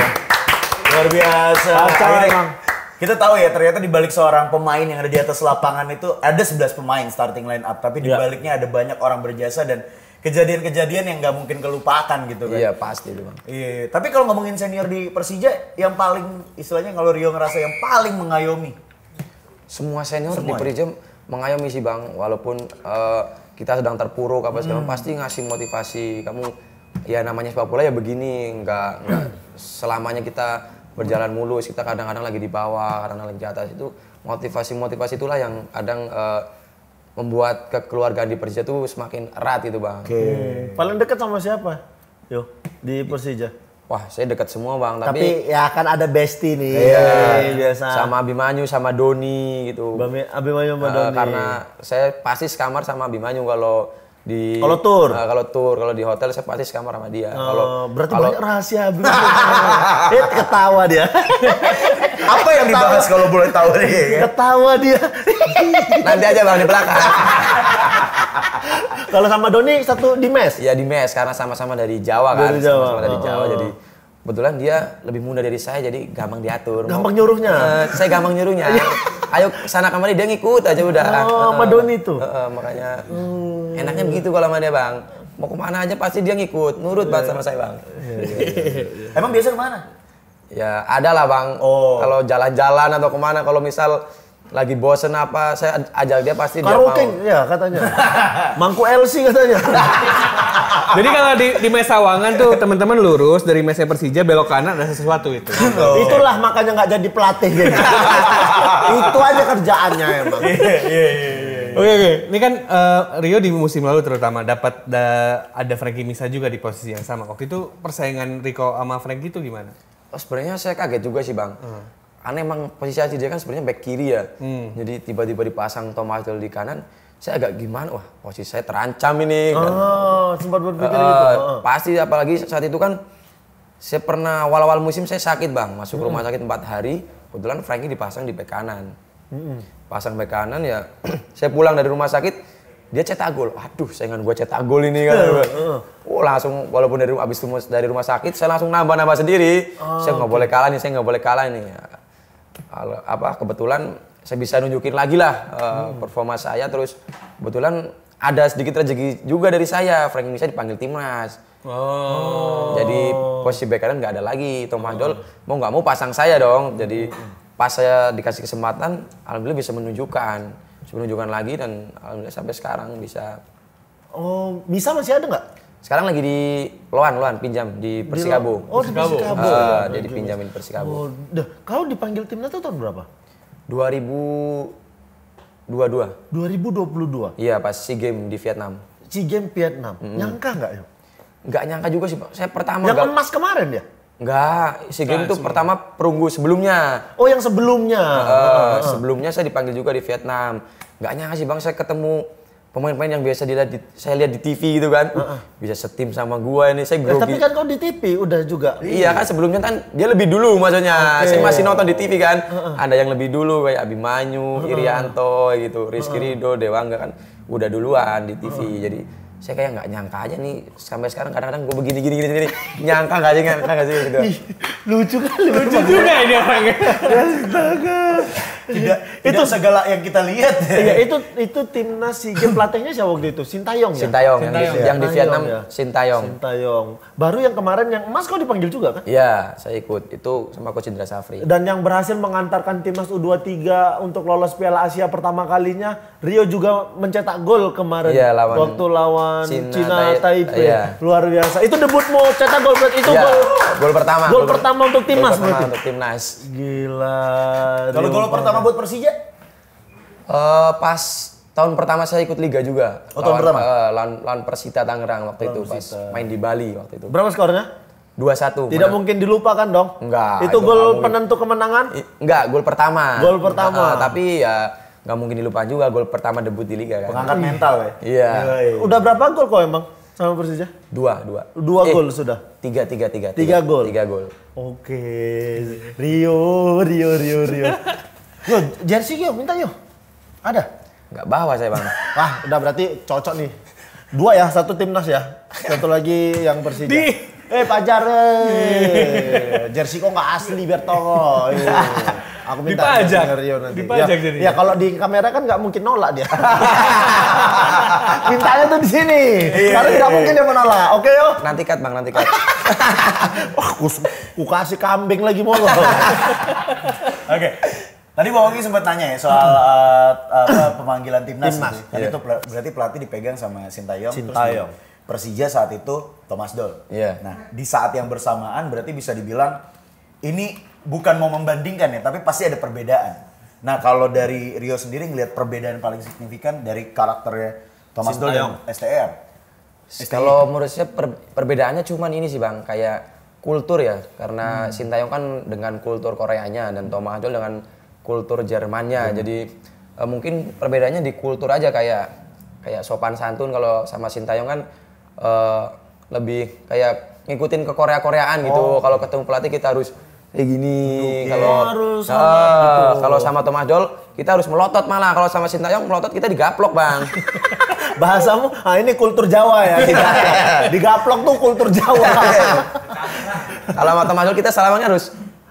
Luar biasa. Kacau emang. Kita tahu ya ternyata di balik seorang pemain yang ada di atas lapangan itu ada 11 pemain starting line up tapi di iya. baliknya ada banyak orang berjasa dan kejadian-kejadian yang nggak mungkin kelupakan gitu kan. Iya, pasti itu, Bang. Iya, tapi kalau ngomongin senior di Persija yang paling istilahnya kalau Rio ngerasa yang paling mengayomi semua senior semua. di Persija mengayomi sih bang walaupun uh, kita sedang terpuruk apa segala hmm. pasti ngasih motivasi kamu ya namanya sepak bola ya begini nggak nggak selamanya kita berjalan mulus kita kadang-kadang lagi di bawah kadang-kadang lagi di atas itu motivasi-motivasi itulah yang kadang uh, membuat kekeluargaan di Persija tuh semakin erat itu bang. Oke. Okay. Hmm. Paling dekat sama siapa? Yo di Persija. Wah, saya dekat semua bang. Tapi, tapi ya kan ada Besti nih. Iya, iya biasa. Sama Abimanyu, sama Doni gitu. Bami, Abimanyu sama uh, Doni. Karena saya pasti sekamar sama Abimanyu kalau di kalau tour uh, kalau tour kalau di hotel saya pasti sekamar sama dia oh, kalau berarti kalau, banyak rahasia dia [LAUGHS] eh, ketawa dia [LAUGHS] apa yang dibahas kalau boleh tahu nih ketawa dia nanti aja bang di belakang [LAUGHS] [LAUGHS] Kalau sama Doni satu di mes? Iya di mes karena sama-sama dari Jawa kan. Dari Jawa. Sama-sama dari Jawa oh. jadi kebetulan dia lebih muda dari saya jadi gampang diatur. Gampang nyuruhnya. Uh, saya gampang nyuruhnya. Iya. Ayo sana kemari dia ngikut aja udah. Oh, sama eh, Doni tuh. Uh, makanya hmm. enaknya begitu kalau sama dia, Bang. Mau kemana aja pasti dia ngikut, nurut banget iya. sama saya, Bang. Iya, Emang biasa kemana? Ya ada lah bang. Oh. Kalau jalan-jalan atau kemana, kalau misal lagi bosen apa saya ajak dia pasti Karaoke, dia mau. ya katanya. [LAUGHS] Mangku LC katanya. [LAUGHS] Jadi kalau di, di Mesawangan tuh teman-teman lurus dari Mesa Persija belok kanan ada sesuatu itu. [LAUGHS] Oh. Itulah makanya nggak jadi pelatih gitu. itu aja kerjaannya emang. Iya, iya, iya, oke oke. Ini kan uh, Rio di musim lalu terutama dapat da, ada Frankie Misa juga di posisi yang sama. Waktu itu persaingan Rico sama Frankie itu gimana? Oh, sebenarnya saya kaget juga sih bang. Hmm. Karena emang posisi Aji dia kan sebenarnya back kiri ya. Hmm. Jadi tiba-tiba dipasang Thomas Del di kanan, saya agak gimana? Wah, posisi saya terancam ini. Kan. Oh, kan. sempat berpikir uh, gitu. Uh. Pasti apalagi saat itu kan saya pernah awal-awal musim saya sakit bang, masuk hmm. rumah sakit empat hari. Kebetulan Frankie dipasang di back kanan. Hmm. Pasang back kanan ya, [CLEARS THROAT] saya pulang dari rumah sakit dia cetak gol. Aduh, saya saingan gue cetak gol ini kan. Eh, oh, langsung walaupun dari abis dari rumah sakit saya langsung nambah-nambah sendiri. Oh, saya nggak okay. boleh kalah nih, saya nggak boleh kalah nih apa kebetulan saya bisa nunjukin lagi lah uh, hmm. performa saya terus kebetulan ada sedikit rezeki juga dari saya Frank bisa dipanggil timnas oh. jadi posisi back kanan nggak ada lagi Tom Handol oh. Hmm. mau nggak mau pasang saya dong jadi pas saya dikasih kesempatan alhamdulillah bisa menunjukkan bisa menunjukkan lagi dan alhamdulillah sampai sekarang bisa oh bisa masih ada nggak sekarang lagi di Loan, Loan pinjam di Persikabo. Di oh, di Persikabo. Uh, ah, dia dipinjamin Persikabo. Oh, dah. Kalau dipanggil timnas itu tahun berapa? puluh dua Iya, pas SEA game di Vietnam. SEA game Vietnam. Mm Nyangka nggak ya? Nggak nyangka juga sih, Pak. Saya pertama Yang gak... emas kemarin ya? Enggak, SEA game nah, itu nah, pertama perunggu sebelumnya. Oh, yang sebelumnya. Uh, uh, uh, sebelumnya saya dipanggil juga di Vietnam. Enggak nyangka sih, Bang, saya ketemu pemain-pemain yang biasa dilihat di, saya lihat di TV gitu kan. Uh-uh. Bisa setim sama gua ini. Saya grogi. Ya, tapi kan kau di TV udah juga. Iya, kan sebelumnya kan dia lebih dulu maksudnya. Okay. Saya masih nonton di TV kan. Uh-uh. Ada yang lebih dulu kayak Abimanyu, uh-uh. Irianto gitu, Rizky uh-uh. Rido, Dewangga kan udah duluan di TV. Uh-uh. Jadi saya kayak nggak nyangka aja nih sampai sekarang kadang-kadang gue begini gini gini gini nyangka nggak sih nyangka nggak sih gitu lucu kan lucu juga ini orangnya astaga tidak, tidak itu segala yang kita lihat iya itu itu timnas si game pelatihnya siapa waktu itu sintayong ya sintayong, sintayong. yang, yang di Vietnam ya. sintayong sintayong baru yang kemarin yang emas kau dipanggil juga kan iya saya ikut itu sama coach Indra Safri dan yang berhasil mengantarkan timnas u23 untuk lolos Piala Asia pertama kalinya Rio juga mencetak gol kemarin iya, lawan, waktu lawan lawan Cina, Cina Taipei. Iya. Luar biasa. Itu debutmu cetak gol buat itu iya. gol. Gol pertama. Gol, pertama untuk timnas berarti. Untuk timnas. Gila. Kalau gol pertama buat Persija? Uh, pas tahun pertama saya ikut liga juga. Oh, tahun pertama. Uh, lawan, lawan Persita Tangerang waktu lawan itu Persita. main di Bali waktu itu. Berapa skornya? dua satu Tidak menang. mungkin dilupakan dong. Enggak. Itu, itu gol penentu kemenangan? enggak, gol pertama. Gol pertama. Uh, tapi ya uh, nggak mungkin dilupakan juga gol pertama debut di liga kan. Pengangkat mental ya. Iya. Yeah. Udah berapa gol kok emang sama Persija? Dua, dua. Dua eh, gol sudah. Tiga, tiga, tiga. Tiga, gol. Tiga gol. Oke. Rio, Rio, Rio, Rio. [LAUGHS] yo, jersey yo, minta yo. Ada? Nggak bawa saya bang. Wah, udah berarti cocok nih. Dua ya, satu timnas ya. Satu lagi yang Persija. Di. Eh, Pajar, eh. jersey kok nggak asli Bertongo. [LAUGHS] Aku minta dipajak. Rio nanti. Dipajak ya, Ya kalau di kamera kan nggak mungkin nolak dia. [LAUGHS] Mintanya tuh di sini. Iya, Karena tidak iya, iya. mungkin dia menolak. Oke okay, yo. Nanti cut bang, nanti cut. [LAUGHS] Wah, kus, ku kasih kambing lagi mau. [LAUGHS] Oke. Okay. Tadi Bang Oki sempat nanya ya soal uh, apa, pemanggilan timnas. Timnas. Gitu. Tadi yeah. itu berarti pelatih dipegang sama Sintayong. Sintayong. Persija saat itu Thomas Doll. Yeah. Nah di saat yang bersamaan berarti bisa dibilang ini bukan mau membandingkan ya, tapi pasti ada perbedaan. Nah kalau dari Rio sendiri ngelihat perbedaan paling signifikan dari karakternya Thomas Doll dan STR. Kalau menurut saya per, perbedaannya cuman ini sih bang, kayak kultur ya, karena hmm. Sintayong kan dengan kultur Koreanya dan Thomas Doll dengan kultur Jermannya. Hmm. Jadi e, mungkin perbedaannya di kultur aja kayak kayak sopan santun kalau sama Sintayong kan e, lebih kayak ngikutin ke Korea-Koreaan gitu. Oh. Kalau ketemu pelatih kita harus kayak eh, gini kalau harus kalau sama Thomas Doll kita harus melotot malah kalau sama Sintayong melotot kita digaplok bang [LAUGHS] bahasamu ah ini kultur Jawa ya [LAUGHS] digaplok, digaplok tuh kultur Jawa [LAUGHS] kalau sama Thomas Doll kita salamannya harus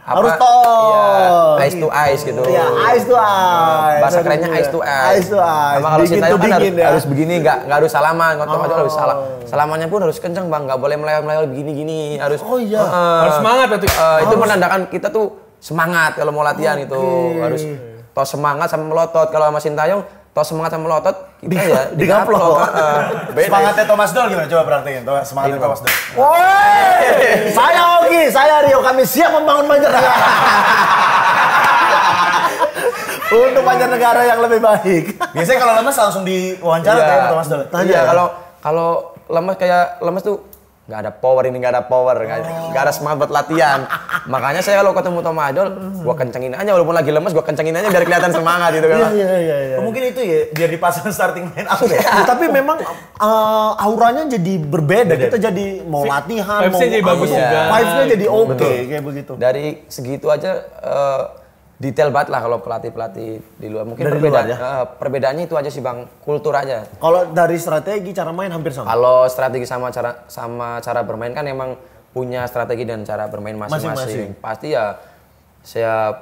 apa, harus tol. Iya, ice to ice gitu. Iya, ice to ice Bahasa kerennya ice to ice to Emang kalau Sintayong kan harus, ya. harus begini, nggak nggak harus salaman, ngotot oh. harus salam. Salamannya pun harus kenceng bang, nggak boleh melayang melayang begini-gini, harus. Oh iya. Uh, harus semangat eh, itu. Uh, itu menandakan kita tuh semangat kalau mau latihan okay. itu harus tos semangat sama melotot kalau sama Sintayong tau semangat sama otot kita di, iya, [LAUGHS] [LAUGHS] ya Di uh, semangatnya Thomas Doll gimana? Coba perhatiin semangatnya Thomas Doll. Woi, saya Ogi, saya Rio, kami siap membangun negara. [LAUGHS] Untuk negara yang lebih baik. Biasanya kalau lemes langsung diwawancara ya, Thomas Doll. Iya, ya? kalau kalau lemes kayak lemes tuh nggak ada power ini nggak ada power nggak oh. Gak ada semangat buat latihan makanya saya kalau ketemu Tom Adol gue kencengin aja walaupun lagi lemes gue kencengin aja biar kelihatan semangat gitu kan iya iya iya, iya. mungkin itu ya biar dipasang starting line up ya. Iya, tapi memang uh, auranya jadi berbeda Beda. kita jadi mau latihan mau jadi bagus juga vibesnya jadi oke okay, kayak begitu dari segitu aja uh, detail banget lah kalau pelatih-pelatih di luar. Mungkin dari perbedaan, luar ya? uh, perbedaannya itu aja sih bang, kultur aja. Kalau dari strategi cara main hampir sama. Kalau strategi sama cara sama cara bermain kan emang punya strategi dan cara bermain masing-masing. Pasti ya saya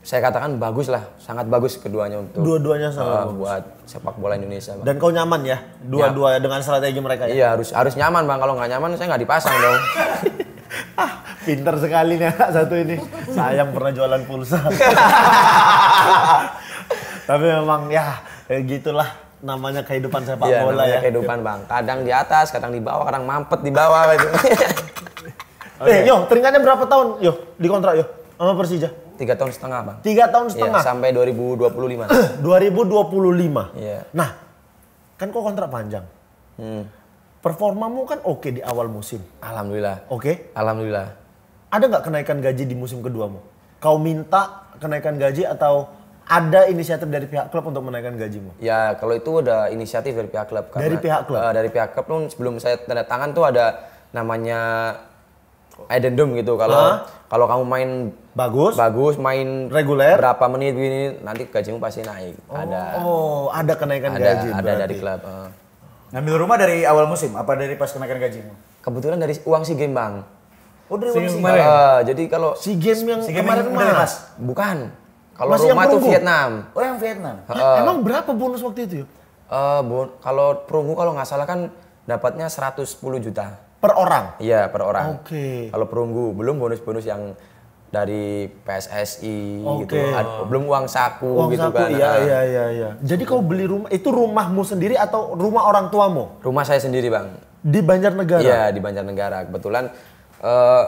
saya katakan bagus lah, sangat bagus keduanya untuk dua-duanya eh, sama uh, buat sepak bola Indonesia. Bang. Dan kau nyaman ya, dua-dua ya. dengan strategi mereka ya. Iya harus harus nyaman bang, kalau nggak nyaman saya nggak dipasang dong. [LAUGHS] ah, pinter sekali nih anak satu ini. Sayang pernah jualan pulsa. [LAUGHS] Tapi memang ya gitulah namanya kehidupan sepak ya, bola ya. kehidupan bang. Kadang di atas, kadang di bawah, kadang mampet di bawah. gitu. okay. [LAUGHS] Eh, yo, teringatnya berapa tahun? Yo, di kontrak yo sama Persija. Tiga tahun setengah bang. Tiga tahun iya, setengah. Ya, sampai 2025. 2025. [CLEARS THROAT] Iya. Nah, kan kok kontrak panjang. Hmm performamu kan oke okay di awal musim. Alhamdulillah. Oke. Okay? Alhamdulillah. Ada nggak kenaikan gaji di musim keduamu? Kau minta kenaikan gaji atau ada inisiatif dari pihak klub untuk menaikkan gajimu? Ya, kalau itu ada inisiatif dari pihak klub. dari pihak klub. Uh, dari pihak klub pun sebelum saya tanda tangan tuh ada namanya addendum gitu. Kalau huh? kalau kamu main bagus, bagus main reguler berapa menit ini nanti gajimu pasti naik. Oh, ada. Oh, ada kenaikan ada, gaji. Ada berarti. dari klub. Uh Ngambil rumah dari awal musim apa dari pas kenaikan gajimu? Kebetulan dari uang si game bang. Oh dari uang si game. Uh, eh, jadi kalau si game yang si game kemarin yang mas? Bukan. Kalau rumah itu Vietnam. Oh yang Vietnam. Uh, emang berapa bonus waktu itu? Uh, bon kalau perunggu kalau nggak salah kan dapatnya 110 juta. Per orang? Iya per orang. Oke. Okay. Kalau perunggu belum bonus-bonus yang dari PSSI okay. gitu kan. belum uang saku uang gitu saku, kan iya, ah. iya iya iya jadi kau beli rumah itu rumahmu sendiri atau rumah orang tuamu rumah saya sendiri bang di Banjarnegara iya di Banjarnegara kebetulan uh,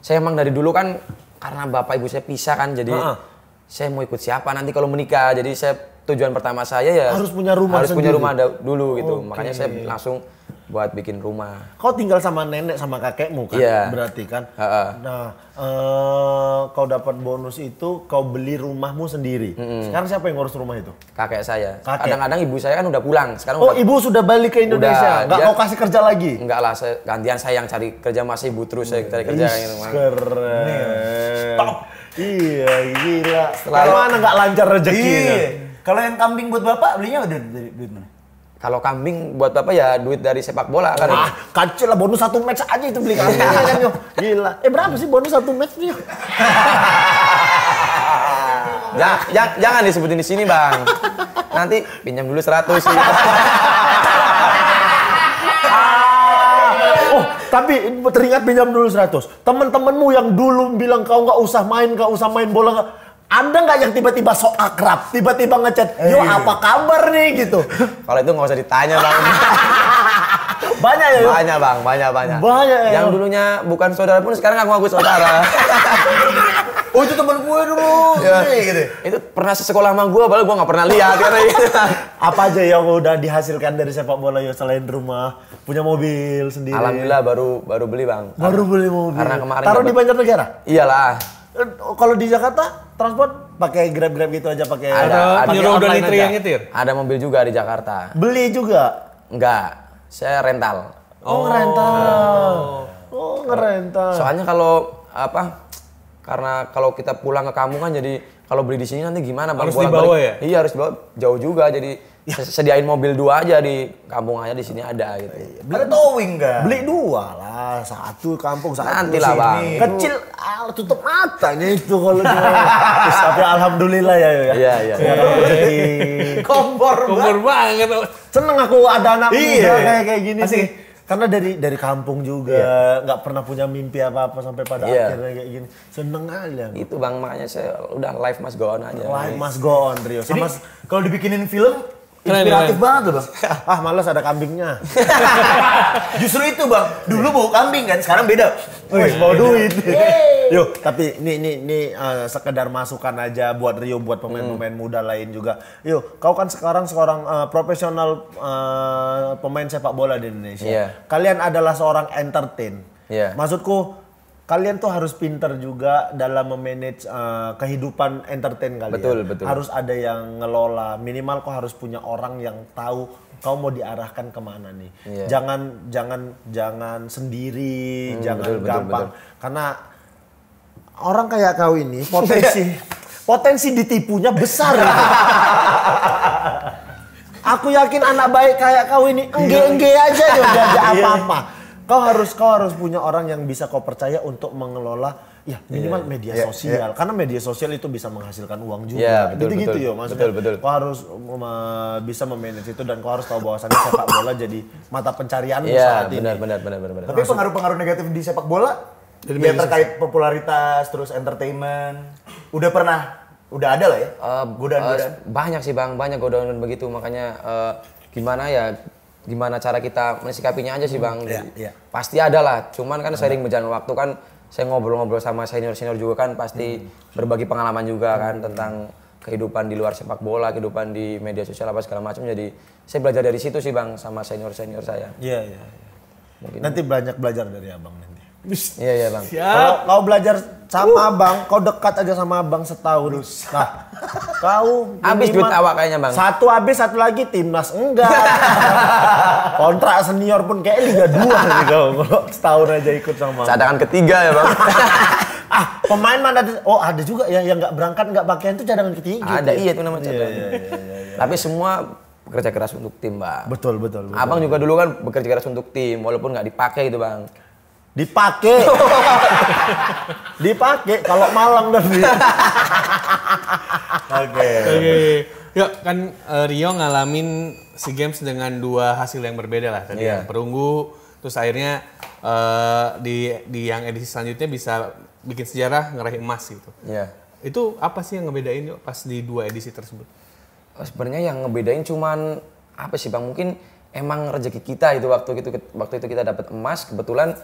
saya emang dari dulu kan karena bapak ibu saya pisah kan jadi uh -uh. saya mau ikut siapa nanti kalau menikah jadi saya tujuan pertama saya ya harus punya rumah harus sendiri. punya rumah dulu gitu okay. makanya saya langsung buat bikin rumah. Kau tinggal sama nenek sama kakekmu kan yeah. berarti kan. Uh -uh. Nah, uh, kau dapat bonus itu kau beli rumahmu sendiri. Mm -hmm. Sekarang siapa yang ngurus rumah itu? Kakek saya. Kadang-kadang ibu saya kan udah pulang. Sekarang Oh, udah, ibu sudah balik ke Indonesia. Udah, kau kasih kerja lagi? Enggak lah, saya, gantian saya yang cari kerja masih ibu terus saya cari kerja. yang yang keren. Stop. Iya, gila. Kalau mana nggak lancar rezeki. Iya. Kalau yang kambing buat bapak belinya udah dari mana? Kalau kambing buat bapak ya duit dari sepak bola kan? Ah, kacau lah bonus satu match aja itu beli kambing iya. kan Gila. Eh berapa sih bonus satu match nih? jangan, [LAUGHS] jangan, jangan disebutin di sini bang. Nanti pinjam dulu seratus. Gitu. [LAUGHS] oh tapi teringat pinjam dulu seratus. Temen-temenmu yang dulu bilang kau nggak usah main, nggak usah main bola, gak ada nggak yang tiba-tiba so akrab, tiba-tiba ngechat, eh, yo iya. apa kabar nih gitu. [LAUGHS] Kalau itu nggak usah ditanya bang. [LAUGHS] banyak ya? Banyak bang, banyak banyak. Banyak. Ya, yang Yang dulunya bukan saudara pun sekarang aku ngaku saudara. [LAUGHS] oh itu teman gue dulu. Iya. Iya, gitu ya. Gitu. Itu pernah sekolah sama gue, baru gue nggak pernah lihat. karena gitu. Apa aja yang udah dihasilkan dari sepak bola yo selain rumah, punya mobil sendiri. Alhamdulillah baru baru beli bang. Baru beli mobil. Karena kemarin. Taruh di Banjarnegara? Iyalah kalau di Jakarta transport pakai Grab Grab gitu aja pakai ada, ada udah nitri yang nyetir. Ada mobil juga di Jakarta. Beli juga? Enggak. Saya rental. Oh, oh rental. Oh. oh, ngerental. Soalnya kalau apa? Karena kalau kita pulang ke kampung kan jadi kalau beli di sini nanti gimana? Bang? Harus dibawa ya? Iya harus dibawa jauh juga jadi Ya. Sediain mobil dua aja di kampung aja di sini ada gitu. Iya, iya. Beli, towing enggak? Kan? Beli dua lah, satu kampung satu Nanti lah bang. Kecil, al, ah, tutup matanya itu kalau [LAUGHS] dia. Tapi alhamdulillah ya ya. Iya iya. iya. Kompor, kompor banget. Seneng aku ada anak muda kayak kayak gini Asik. sih karena dari dari kampung juga nggak yeah. pernah punya mimpi apa apa sampai pada yeah. akhirnya kayak gini seneng aja itu bang makanya saya udah live mas go aja live mas go Rio sama kalau dibikinin film Inspiratif keren, banget tuh bang. [LAUGHS] Ah males ada kambingnya. [LAUGHS] Justru itu bang. Dulu bau kambing kan, sekarang beda. Wih mau duit. Yo tapi ini ini ini uh, sekedar masukan aja buat Rio, buat pemain-pemain hmm. muda lain juga. Yo kau kan sekarang seorang uh, profesional uh, pemain sepak bola di Indonesia. Yeah. Kalian adalah seorang entertain. Yeah. Maksudku kalian tuh harus pinter juga dalam memanage uh, kehidupan entertain kalian. Betul, betul. Harus ada yang ngelola. Minimal kau harus punya orang yang tahu kau mau diarahkan kemana nih. Yeah. Jangan jangan jangan sendiri, hmm, jangan betul, gampang. Betul, betul. Karena orang kayak kau ini potensi [LAUGHS] potensi ditipunya besar. Gitu. [LAUGHS] Aku yakin anak baik kayak kau ini iya. enggak enggak aja dong, iya. apa-apa kau harus kau harus punya orang yang bisa kau percaya untuk mengelola ya iya, minimal yeah. media iya, sosial yeah. karena media sosial itu bisa menghasilkan uang juga yeah, betul, gitu betul. gitu ya maksudnya betul, betul. kau harus me- um, uh, bisa memanage itu dan kau harus tahu bahwasannya sepak bola jadi mata pencarian yeah, saat benar, ini benar benar benar benar tapi pengaruh-pengaruh negatif di sepak bola jadi ya terkait sosial. popularitas terus entertainment udah pernah udah ada lah ya uh, godaan-godaan uh, banyak sih bang banyak godaan begitu makanya uh, gimana ya gimana cara kita menyikapinya aja sih hmm. bang. Yeah, yeah. Pasti ada lah. Cuman kan sering berjalan waktu kan saya ngobrol-ngobrol sama senior-senior juga kan pasti hmm. berbagi pengalaman juga kan hmm. kan tentang kehidupan di luar sepak bola, kehidupan di media sosial apa segala macam. Jadi saya belajar dari situ sih bang sama senior-senior saya. Iya yeah, iya. Yeah, yeah. nanti banyak belajar dari abang nanti. Iya iya bang. Kalau kau belajar sama uh. abang, kau dekat aja sama abang setahun. Nah, kau [LAUGHS] habis duit awak kayaknya bang. Satu habis, satu lagi timnas enggak. [LAUGHS] Kontrak senior pun kayak Liga dua [LAUGHS] nih kau. setahun aja ikut sama. Cadangan ketiga ya bang. ah pemain mana oh ada juga ya yang nggak berangkat nggak pakaian itu cadangan ketiga. Ada gitu. iya itu namanya iya, cadangan. Iya, iya, iya, iya. Tapi semua kerja keras untuk tim bang. Betul betul. betul abang juga dulu kan bekerja keras untuk tim walaupun nggak dipakai itu bang dipakai [LAUGHS] dipakai kalau malam tapi [LAUGHS] oke oke yuk kan uh, Rio ngalamin si games dengan dua hasil yang berbeda lah tadi yeah. yang perunggu terus akhirnya uh, di di yang edisi selanjutnya bisa bikin sejarah ngeraih emas gitu yeah. itu apa sih yang ngebedain yuk pas di dua edisi tersebut oh, sebenarnya yang ngebedain cuman apa sih bang mungkin emang rezeki kita itu waktu itu waktu itu kita dapat emas kebetulan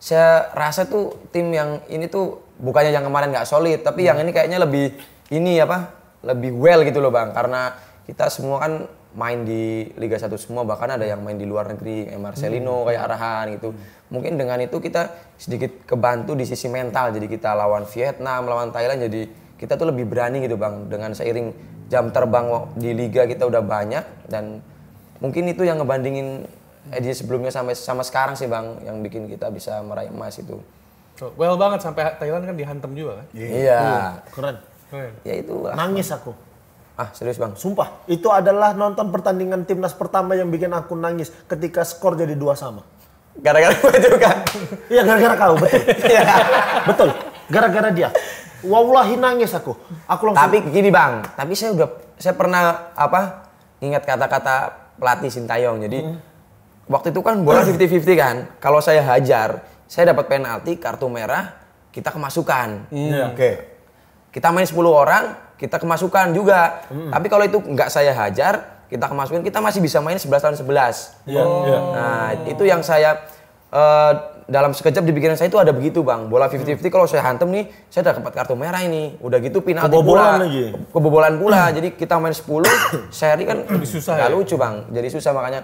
saya rasa tuh tim yang ini tuh bukannya yang kemarin nggak solid, tapi hmm. yang ini kayaknya lebih ini apa? Lebih well gitu loh bang, karena kita semua kan main di Liga 1 semua bahkan ada yang main di luar negeri kayak hmm. Marcelino hmm. kayak Arahan gitu. Hmm. Mungkin dengan itu kita sedikit kebantu di sisi mental jadi kita lawan Vietnam, lawan Thailand jadi kita tuh lebih berani gitu Bang dengan seiring jam terbang di liga kita udah banyak dan mungkin itu yang ngebandingin edisi eh, sebelumnya sampai sama sekarang sih bang yang bikin kita bisa meraih emas itu. Oh, well banget sampai Thailand kan dihantam juga kan? Iya. Yeah. Iya. Yeah. Keren. Keren. Ya itu. Nangis aku. Ah serius bang? Sumpah, itu adalah nonton pertandingan timnas pertama yang bikin aku nangis ketika skor jadi dua sama. Gara-gara gue juga. Iya gara-gara kau, betul. [LAUGHS] Iya. betul, gara-gara dia. Wallahi nangis aku. Aku langsung. Tapi gini bang, tapi saya udah, saya pernah apa? Ingat kata-kata pelatih Sintayong. Jadi hmm waktu itu kan bola 50-50 kan. Kalau saya hajar, saya dapat penalti, kartu merah, kita kemasukan. Hmm. Yeah. Oke. Okay. Kita main 10 orang, kita kemasukan juga. Hmm. Tapi kalau itu nggak saya hajar, kita kemasukan, kita masih bisa main 11 tahun 11. Yeah. Oh. Iya. Nah, itu yang saya uh, dalam sekejap di pikiran saya itu ada begitu bang bola 50-50 hmm. kalau saya hantem nih saya udah dapat kartu merah ini udah gitu penalti kebobolan pula lagi. kebobolan pula jadi kita main 10 seri kan lebih susah gak ya? lucu bang jadi susah makanya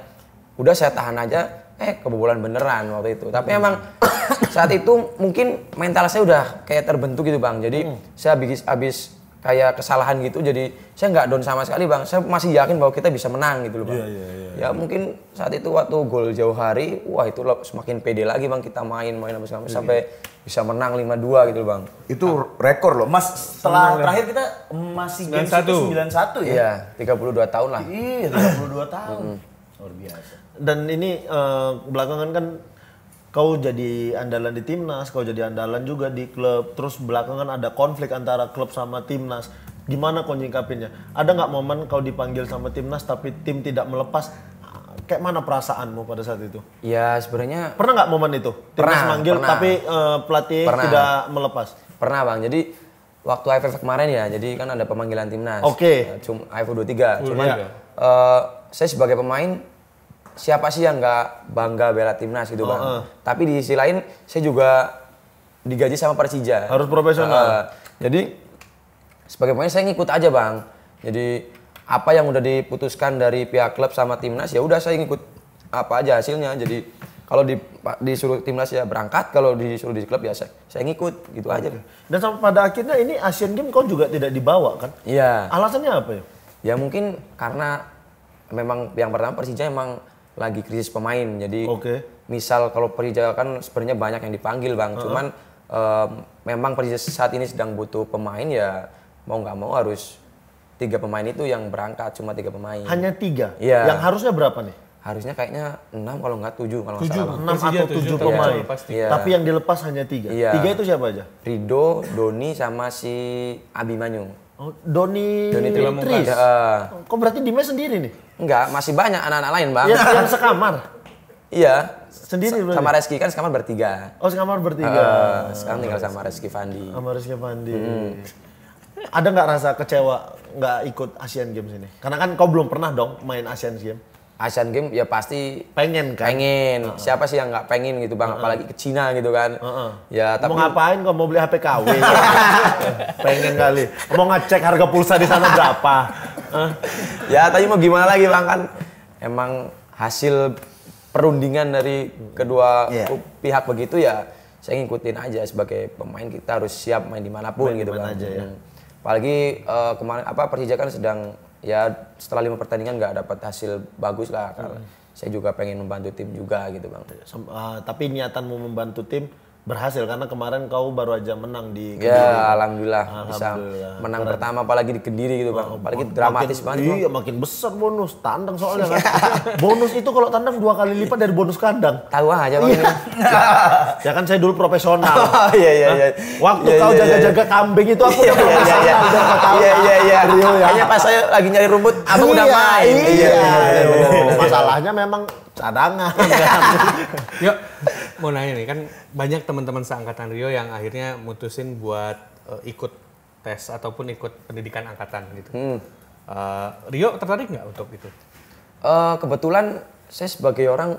udah saya tahan aja eh kebobolan beneran waktu itu tapi hmm. emang [COUGHS] saat itu mungkin mental saya udah kayak terbentuk gitu bang jadi hmm. saya habis habis kayak kesalahan gitu jadi saya nggak down sama sekali bang saya masih yakin bahwa kita bisa menang gitu loh bang yeah, yeah, yeah, ya yeah. mungkin saat itu waktu gol jauh hari wah itu loh, semakin pede lagi bang kita main main iya. sampai yeah. bisa menang 5-2 gitu loh bang itu nah. rekor loh mas setelah terakhir kita masih game 91 91 ya iya 32 tahun lah iya dua tahun luar biasa dan ini uh, belakangan kan kau jadi andalan di timnas, kau jadi andalan juga di klub. Terus belakangan ada konflik antara klub sama timnas. Gimana kau nyingkapinnya? Ada nggak momen kau dipanggil sama timnas tapi tim tidak melepas? Kayak mana perasaanmu pada saat itu? Ya sebenarnya pernah nggak momen itu timnas pernah, manggil pernah. tapi uh, pelatih pernah. tidak melepas? Pernah bang. Jadi waktu AFF kemarin ya, jadi kan ada pemanggilan timnas. Oke. Okay. Cuma AFF tiga. Cuma uh, eh, saya sebagai pemain siapa sih yang nggak bangga bela timnas gitu kan? bang. Uh. Tapi di sisi lain saya juga digaji sama Persija. Harus profesional. Uh, jadi sebagai pemain saya ngikut aja bang. Jadi apa yang udah diputuskan dari pihak klub sama timnas ya udah saya ngikut apa aja hasilnya. Jadi kalau di, disuruh timnas ya berangkat, kalau disuruh di klub ya saya, saya ngikut gitu aja. Dan sampai pada akhirnya ini Asian Games kau juga tidak dibawa kan? Iya. Alasannya apa ya? Ya mungkin karena memang yang pertama Persija emang lagi krisis pemain. Jadi okay. misal kalau Persija kan sebenarnya banyak yang dipanggil bang, uh -huh. cuman um, memang Persija saat ini sedang butuh pemain ya mau nggak mau harus tiga pemain itu yang berangkat cuma tiga pemain. Hanya tiga? Ya. Yang harusnya berapa nih? Harusnya kayaknya enam kalau nggak tujuh kalau tujuh, salah. Enam atau tujuh pemain. Ya. Tapi yang dilepas hanya tiga. Ya. Tiga itu siapa aja? Rido, Doni sama si Abimanyu. Oh, Doni, Doni Tris. Uh, Kok berarti Dimas sendiri nih? Enggak, masih banyak anak-anak lain bang. Yang, yang sekamar? iya. Sendiri berarti? Sama Reski kan sekamar bertiga. Oh sekamar bertiga. Uh, sekarang tinggal sama Reski Fandi. Sama Reski Fandi. Hmm. Ada nggak rasa kecewa nggak ikut Asian Games ini? Karena kan kau belum pernah dong main Asian Games. Asian Games ya pasti pengen kan pengen uh -uh. siapa sih yang nggak pengen gitu bang uh -uh. apalagi ke Cina gitu kan uh -uh. ya tapi mau ngapain kok mau beli HP KW [LAUGHS] pengen kali mau ngecek harga pulsa di sana berapa uh. ya tapi mau gimana lagi bang kan emang hasil perundingan dari kedua yeah. pihak begitu ya saya ngikutin aja sebagai pemain kita harus siap main dimanapun main gitu kan aja, ya. Hmm. apalagi uh, kemarin apa Persija kan sedang ya setelah lima pertandingan nggak dapat hasil bagus lah karena hmm. saya juga pengen membantu tim juga gitu bang. Sem uh, tapi mau membantu tim berhasil karena kemarin kau baru aja menang di ya, Kediri. Ya, alhamdulillah, alhamdulillah. bisa menang keren. pertama apalagi di Kediri gitu, Bang. Oh, apalagi makin, dramatis banget. Iya, bang. makin besar bonus tandang soalnya kan. [LAUGHS] Iya. bonus itu kalau tandang dua kali lipat dari bonus kandang. Tahu aja, Bang. Iya. ya, kan saya dulu profesional. [LAUGHS] oh, iya iya iya. Waktu iya, kau iya, jaga-jaga iya. kambing itu aku ya. udah Iya, Iya iya iya. iya, iya. Hanya pas saya lagi nyari rumput, abang iya, udah main. iya, iya. Masalahnya memang cadangan. Yuk mau nanya nih kan banyak teman-teman seangkatan Rio yang akhirnya mutusin buat uh, ikut tes ataupun ikut pendidikan angkatan gitu. Hmm. Uh, Rio tertarik nggak untuk itu? Uh, kebetulan saya sebagai orang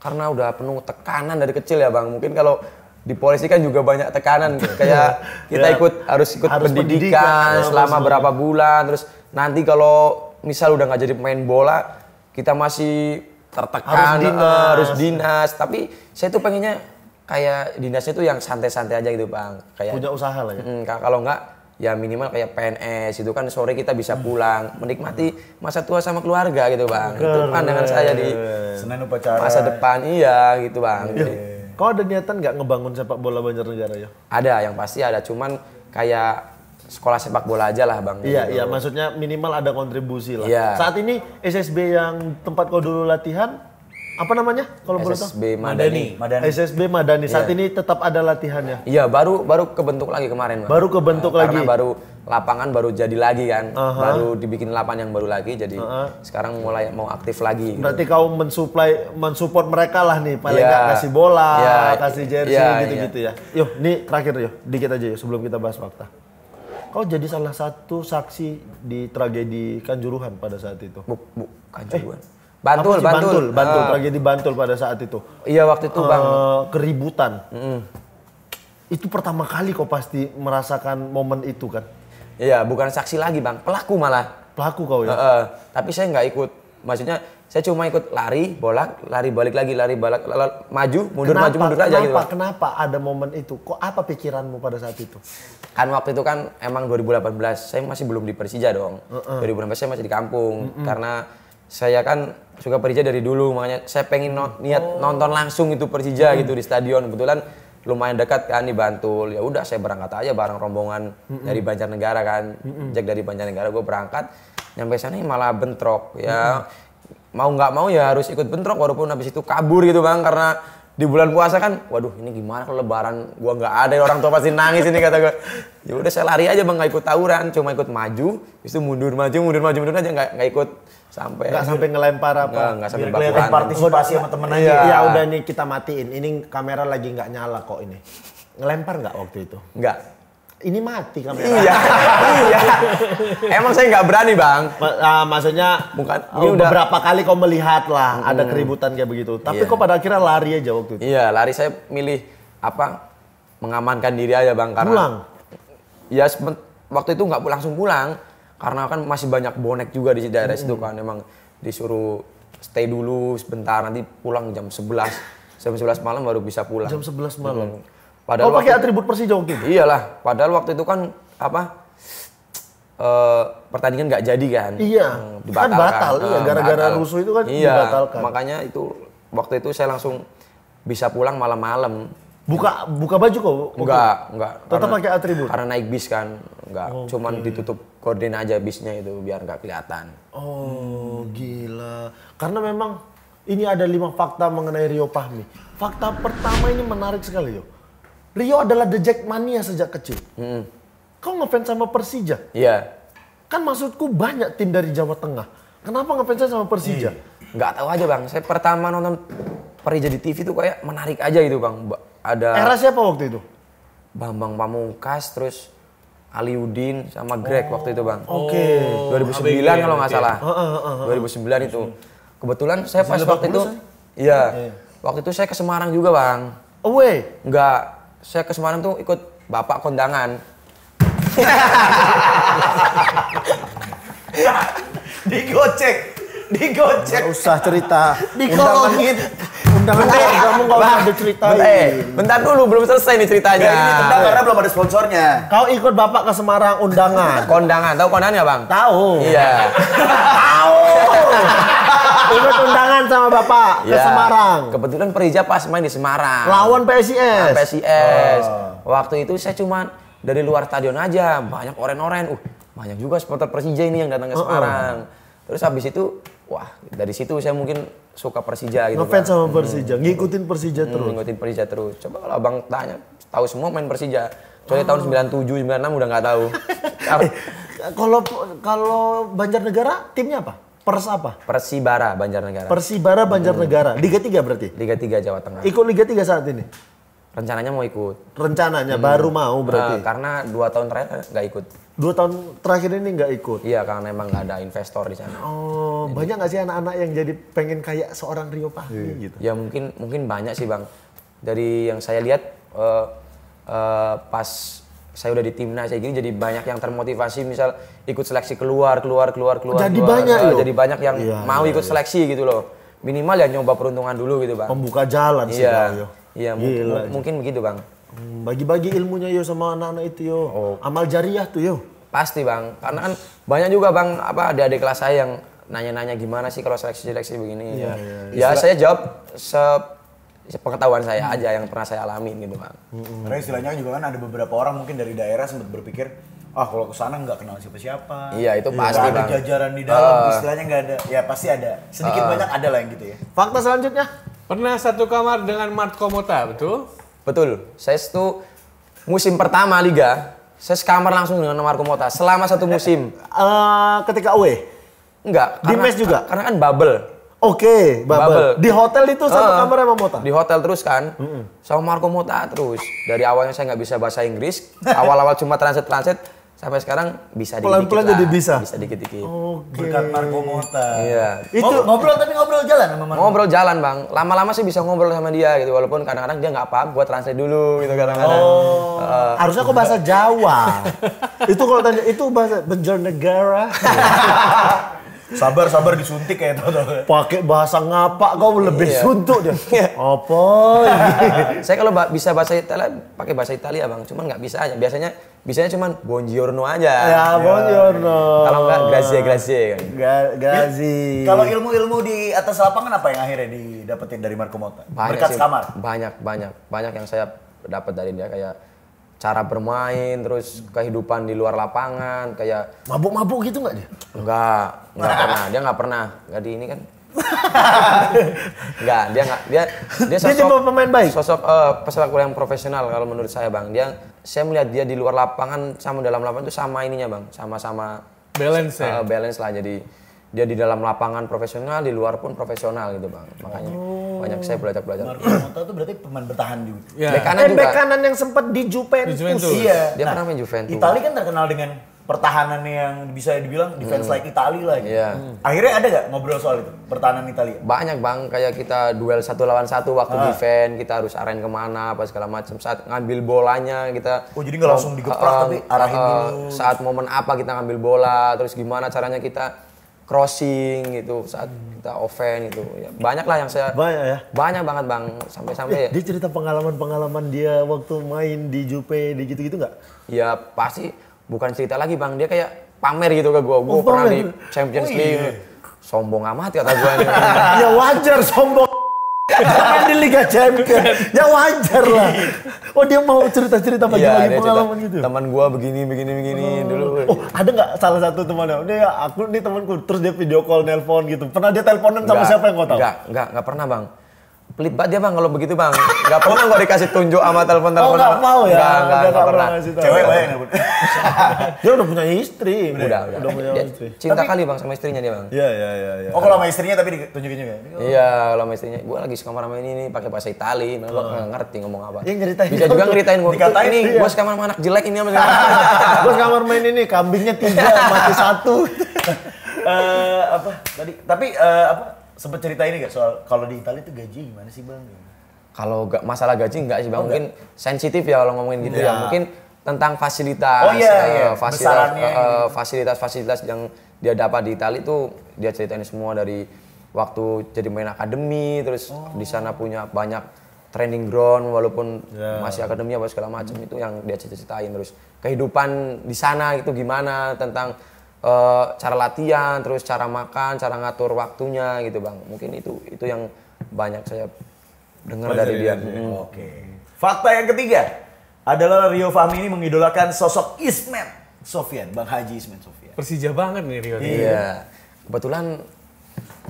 karena udah penuh tekanan dari kecil ya bang. Mungkin kalau di polisi kan juga banyak tekanan kayak [LAUGHS] kita ya, ikut harus ikut harus pendidikan, pendidikan selama ya, berapa bulan terus nanti kalau misal udah nggak jadi pemain bola kita masih tertekan harus eh, dinas. Uh, harus dinas tapi saya tuh pengennya kayak dinasnya tuh yang santai-santai aja gitu bang kayak punya usaha lah ya mm, kalau enggak ya minimal kayak PNS itu kan sore kita bisa hmm. pulang menikmati masa tua sama keluarga gitu bang Keren. itu pandangan saya di Senin upacara masa depan iya gitu bang ya. Kau ada niatan nggak ngebangun sepak bola Banjarnegara ya? Ada, yang pasti ada. Cuman kayak sekolah sepak bola aja lah bang. Iya gitu. iya maksudnya minimal ada kontribusi lah. Iya. Saat ini SSB yang tempat kau dulu latihan apa namanya kalau boleh tahu? SSB Madani. Madani. SSB Madani saat iya. ini tetap ada latihannya. Iya, baru baru kebentuk lagi kemarin. Bang. Baru kebentuk uh, lagi. Karena baru lapangan baru jadi lagi kan. Uh -huh. Baru dibikin lapangan yang baru lagi jadi uh -huh. sekarang mulai mau aktif lagi. Gitu. Berarti gitu. kau mensuplai mensupport mereka lah nih paling yeah. kasih bola, yeah. kasih jersey iya, gitu-gitu yeah, ya. Yuk, nih terakhir yuk, dikit aja yuk sebelum kita bahas fakta Kau oh, jadi salah satu saksi di tragedi Kanjuruhan pada saat itu. Bu, bu Kanjuruhan. Eh, Bantul, Bantul, Bantul, Bantul, uh, tragedi Bantul pada saat itu. Iya waktu itu bang. Uh, keributan. Mm -hmm. Itu pertama kali kau pasti merasakan momen itu kan? Iya, bukan saksi lagi bang, pelaku malah. Pelaku kau ya. Uh, uh, tapi saya nggak ikut, maksudnya saya cuma ikut lari bolak lari balik lagi lari balik lari, maju mundur kenapa, maju mundur kenapa, aja gitu kenapa kenapa ada momen itu kok apa pikiranmu pada saat itu kan waktu itu kan emang 2018 saya masih belum di Persija dong uh -uh. 2018 saya masih di kampung uh -uh. karena saya kan suka Persija dari dulu makanya saya pengen no, niat oh. nonton langsung itu Persija -huh. gitu di stadion kebetulan lumayan dekat kan di Bantul ya udah saya berangkat aja bareng rombongan -uh. dari Banjarnegara kan -uh. Jack dari Banjarnegara gue berangkat nyampe sana malah bentrok ya -uh mau nggak mau ya harus ikut bentrok walaupun habis itu kabur gitu bang karena di bulan puasa kan waduh ini gimana kalau lebaran gua nggak ada orang tua pasti nangis ini kata gua ya udah saya lari aja bang nggak ikut tawuran cuma ikut maju itu mundur maju mundur maju mundur aja nggak nggak ikut sampai nggak sampai ngelempar apa nggak sampai kelihatan partisipasi sama temen aja ya udah nih kita matiin ini kamera lagi nggak nyala kok ini ngelempar nggak waktu itu nggak ini mati kamera. Iya, iya. Emang saya nggak berani bang. M uh, ah, maksudnya bukan. Ah, ini udah... berapa kali kau melihat lah hmm. ada keributan kayak begitu. Tapi iya. kok pada akhirnya lari aja waktu itu. Iya, lari saya milih apa mengamankan diri aja bang karena. Pulang. Ya waktu itu nggak langsung pulang karena kan masih banyak bonek juga di daerah hmm. situ kan. Emang disuruh stay dulu sebentar nanti pulang jam 11 jam sebelas malam baru bisa pulang. Jam sebelas malam. Hmm Padahal oh, pakai atribut Persija waktu itu. Iyalah, padahal waktu itu kan apa? E, pertandingan nggak jadi kan? Iya. Hmm, kan dibatalkan. Kan batal, iya. Hmm, gara-gara batal. rusuh itu kan iya, dibatalkan. Makanya itu waktu itu saya langsung bisa pulang malam-malam. Buka buka baju kok? Enggak, enggak. Tetap karena, pakai atribut. Karena naik bis kan, enggak. Okay. Oh, Cuman ditutup korden aja bisnya itu biar nggak kelihatan. Oh, hmm. gila. Karena memang ini ada lima fakta mengenai Rio Pahmi. Fakta pertama ini menarik sekali, yo Rio adalah the Jackmania sejak kecil. Hmm. Kau ngefans sama Persija? Iya. Kan maksudku banyak tim dari Jawa Tengah. Kenapa ngefans sama Persija? Hmm. Nggak tahu aja bang. Saya pertama nonton Persija di TV itu kayak menarik aja gitu bang. Ada. Era siapa waktu itu? Bambang Pamungkas terus Aliudin sama Greg oh, waktu itu bang. Oke. Okay. 2009 ABG, kalau nggak ya. salah. Uh, uh, uh, 2009 itu. Kebetulan saya pas waktu itu, iya. iya. Waktu itu saya ke Semarang juga bang. Away? Nggak, saya ke Semarang tuh ikut bapak kondangan. [LAUGHS] digocek, digocek. Gak usah cerita. Dikolongin. Undangan kamu gak usah cerita. Eh, bentar dulu belum selesai nih ceritanya. ini eh. karena belum ada sponsornya. Kau ikut bapak ke Semarang undangan. Kondangan, tahu kondangan ya bang? Tahu. Iya. Tahu. [LAUGHS] Ibu undangan sama Bapak ke ya. Semarang. Kebetulan Perija pas main di Semarang. Lawan PSIS. Lawan PSIS. Oh. Waktu itu saya cuma dari luar stadion aja, banyak oren-oren. Uh, banyak juga supporter Persija ini yang datang ke Semarang. Oh. Terus habis itu, wah dari situ saya mungkin suka Persija gitu. Ngefans kan. sama hmm. Persija, hmm. ngikutin Persija terus. Hmm, ngikutin Persija terus. Coba kalau abang tanya, tahu semua main Persija. Soalnya oh. tahun 97, 96 udah nggak tahu. [LAUGHS] Eh, kalau kalau Banjarnegara timnya apa? Pers apa? Persibara Banjarnegara. Persibara Banjarnegara. Hmm. Liga 3 berarti? Liga 3 Jawa Tengah. Ikut Liga 3 saat ini? Rencananya mau ikut. Rencananya hmm. baru mau berarti. Uh, karena dua tahun terakhir nggak ikut. Dua tahun terakhir ini nggak ikut. Iya karena emang nggak ada investor di sana. Oh jadi. banyak nggak sih anak-anak yang jadi pengen kayak seorang Rio Pahi hmm. Iya. gitu? Ya mungkin mungkin banyak sih bang. Dari yang saya lihat uh, uh, pas saya udah di timnas kayak gini jadi banyak yang termotivasi misal ikut seleksi keluar keluar keluar keluar jadi keluar, banyak ah, loh. jadi banyak yang iya, mau iya, ikut iya. seleksi gitu loh minimal ya nyoba peruntungan dulu gitu bang pembuka jalan iya, sih Yo. iya mungkin, mungkin begitu bang hmm, bagi-bagi ilmunya yo sama anak-anak itu yo oh. amal jariah tuh yo pasti bang karena kan banyak juga bang apa ada di kelas saya yang nanya-nanya gimana sih kalau seleksi seleksi begini iya, ya, iya. iya. ya saya jawab se pengetahuan saya aja yang pernah saya alami gitu bang. Hmm. Karena istilahnya juga kan ada beberapa orang mungkin dari daerah sempat berpikir ah kalau ke sana nggak kenal siapa-siapa. Iya, itu pasti bang. ada jajaran di dalam, uh, istilahnya nggak ada. Ya pasti ada. Sedikit uh, banyak ada lah yang gitu ya. Fakta selanjutnya, pernah satu kamar dengan Mart Komota betul? Betul. Saya itu musim pertama liga, saya sekamar langsung dengan Marco Mota selama satu musim. Uh, ketika away? Enggak. Di mes juga? Karena kan bubble. Oke, okay, bubble. bubble. Di hotel itu satu uh, kamar sama Mota? Di hotel terus kan, mm-hmm. sama Marco Mota terus. Dari awalnya saya nggak bisa bahasa Inggris, awal-awal cuma transit-transit, sampai sekarang bisa dikit-dikit Pelan-pelan jadi bisa? Bisa dikit-dikit. Okay. Berkat Marco Mota. Iya. Itu ngobrol, ngobrol tapi ngobrol jalan sama Marco? Ngobrol jalan bang. Lama-lama sih bisa ngobrol sama dia gitu, walaupun kadang-kadang dia nggak paham, buat translate dulu gitu kadang-kadang. Oh, uh, harusnya kok bahasa Jawa. [LAUGHS] itu kalau tanya, itu bahasa Banjarnegara. Iya sabar sabar disuntik kayak itu pakai bahasa ngapa kau lebih iya. suntuk dia iya. apa [LAUGHS] saya kalau bisa bahasa Italia pakai bahasa Italia bang cuman nggak bisa aja biasanya biasanya cuman buongiorno aja ya, ya. buongiorno kalau nggak grazie grazie kan Gra grazie kalau ilmu ilmu di atas lapangan apa yang akhirnya didapetin dari Marco Mota berkat sih, kamar banyak banyak banyak yang saya dapat dari dia kayak cara bermain, terus kehidupan di luar lapangan, kayak mabuk-mabuk gitu nggak dia? Nggak, nggak pernah. Dia nggak pernah. Nggak di ini kan. nggak, dia nggak. Dia dia sosok dia pemain baik. Sosok uh, eh, pesepak bola yang profesional kalau menurut saya bang. Dia saya melihat dia di luar lapangan sama dalam lapangan itu sama ininya bang, sama-sama balance uh, ya. Eh, balance lah jadi dia di dalam lapangan profesional di luar pun profesional gitu bang makanya oh. banyak saya belajar belajar Marco Motta itu berarti pemain bertahan juga Ya. Eh, back kanan juga back kanan yang sempat di Juventus, di Juventus. iya dia nah, pernah main Juventus Italia kan terkenal dengan pertahanan yang bisa dibilang defense hmm. like Italia lah gitu. Yeah. Hmm. Akhirnya ada gak ngobrol soal itu pertahanan Italia? Banyak bang, kayak kita duel satu lawan satu waktu ah. defense kita harus arahin kemana apa segala macam saat ngambil bolanya kita. Oh jadi nggak langsung digeprak uh, ah, tapi arahin uh, dulu. Saat momen apa kita ngambil bola, terus gimana caranya kita crossing gitu saat kita offense gitu ya, banyak lah yang saya banyak ya banyak banget bang sampai-sampai ya. [LAUGHS] dia cerita pengalaman-pengalaman dia waktu main di Jupe di gitu-gitu nggak -gitu ya pasti bukan cerita lagi bang dia kayak pamer gitu ke gue gue oh, pernah pamer. di Champions oh, League iya. sombong amat kata gue [LAUGHS] ya wajar sombong Bukan di Liga Champion. Kan. ya wajar lah. Oh dia mau cerita-cerita bagi-bagi iya, ya, pengalaman cerita, gitu. Teman gua begini begini begini oh. dulu. Oh, ada nggak salah satu temannya? Ini ya, aku ini temanku terus dia video call nelpon gitu. Pernah dia teleponan sama siapa yang kau tau? Enggak, enggak, enggak pernah, Bang pelit banget dia bang kalau begitu bang nggak pernah gak dikasih tunjuk sama telepon telepon oh nggak mau ya nggak nggak, pernah cewek banyak [LAUGHS] dia udah punya istri udah udah, udah, punya istri cinta kali bang sama istrinya dia bang iya, iya iya iya oh kalau sama istrinya tapi ditunjukin juga iya kalau sama istrinya gue lagi suka sama ini nih pakai bahasa Itali gue oh. nggak ngerti ngomong apa iya nyeritain bisa juga ngeritain gue ini gue sekamar sama anak jelek ini sama [LAUGHS] gue sekamar main ini kambingnya tiga mati satu [LAUGHS] eh, apa tadi tapi eh, apa sempet cerita ini gak soal kalau di Italia itu gaji gimana sih bang? Kalau gak masalah gaji nggak sih bang, oh, mungkin sensitif ya kalau ngomongin gitu ya. ya. Mungkin tentang fasilitas, oh, iya, eh, iya. Uh, fasilitas, uh, eh, eh, fasilitas fasilitas yang dia dapat di Italia itu dia ceritain semua dari waktu jadi main akademi, terus oh. di sana punya banyak training ground walaupun yeah. masih akademi apa segala macam hmm. itu yang dia cita-citain terus kehidupan di sana itu gimana tentang uh, cara latihan, terus cara makan, cara ngatur waktunya gitu bang. Mungkin itu itu yang banyak saya dengar dari ya, dia. Ya. Hmm. Oke. Okay. Fakta yang ketiga adalah Rio Fahmi ini mengidolakan sosok Ismet Sofian, Bang Haji Ismet Sofian. Persija banget nih Rio. Iya. Kebetulan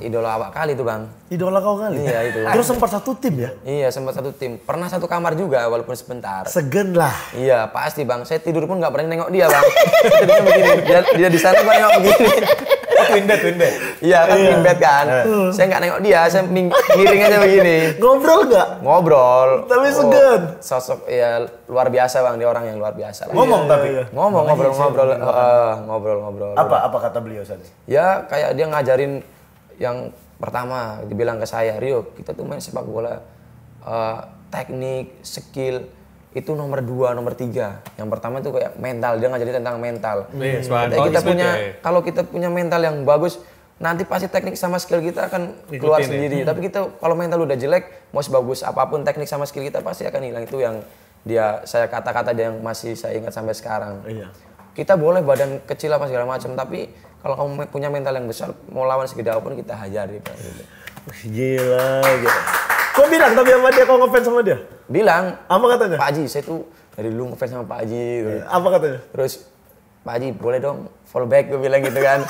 idola awak kali itu bang. Idola kau kali? Iya itu. Terus sempat satu tim ya? Iya sempat satu tim. Pernah satu kamar juga walaupun sebentar. Segen lah. Iya pasti bang. Saya tidur pun nggak pernah nengok dia bang. Tidurnya begini. Dia, dia di sana gua nengok begini. Oh, twin bed, twin bed. Iya kan iya. twin bed kan. Iya. Saya nggak nengok dia, saya miring aja begini. Ngobrol nggak? Ngobrol. Tapi oh, segan. Sosok ya luar biasa bang, dia orang yang luar biasa. Bang. Iya, Ngomong tapi. Ngomong ngobrol ngobrol, ngobrol ngobrol ngobrol. Apa apa kata beliau tadi? Ya kayak dia ngajarin yang pertama dibilang ke saya Rio kita tuh main sepak bola uh, teknik skill itu nomor dua, nomor tiga. Yang pertama itu kayak mental, dia ngajarin tentang mental. kita, kita punya, ya. kalau kita punya mental yang bagus, nanti pasti teknik sama skill kita akan keluar ya. sendiri. Ya. Tapi kita kalau mental udah jelek, mau sebagus apapun teknik sama skill kita pasti akan hilang. Itu yang dia saya kata-kata yang masih saya ingat sampai sekarang. Iya. Kita boleh badan kecil apa segala macam, tapi kalau kamu punya mental yang besar mau lawan segede apapun kita hajar gitu. gila gila kok bilang tapi sama dia kau ngefans sama dia bilang apa katanya Pak Haji saya tuh dari dulu ngefans sama Pak Haji gitu. Eh, apa katanya terus Pak Haji boleh dong follow back gue bilang gitu kan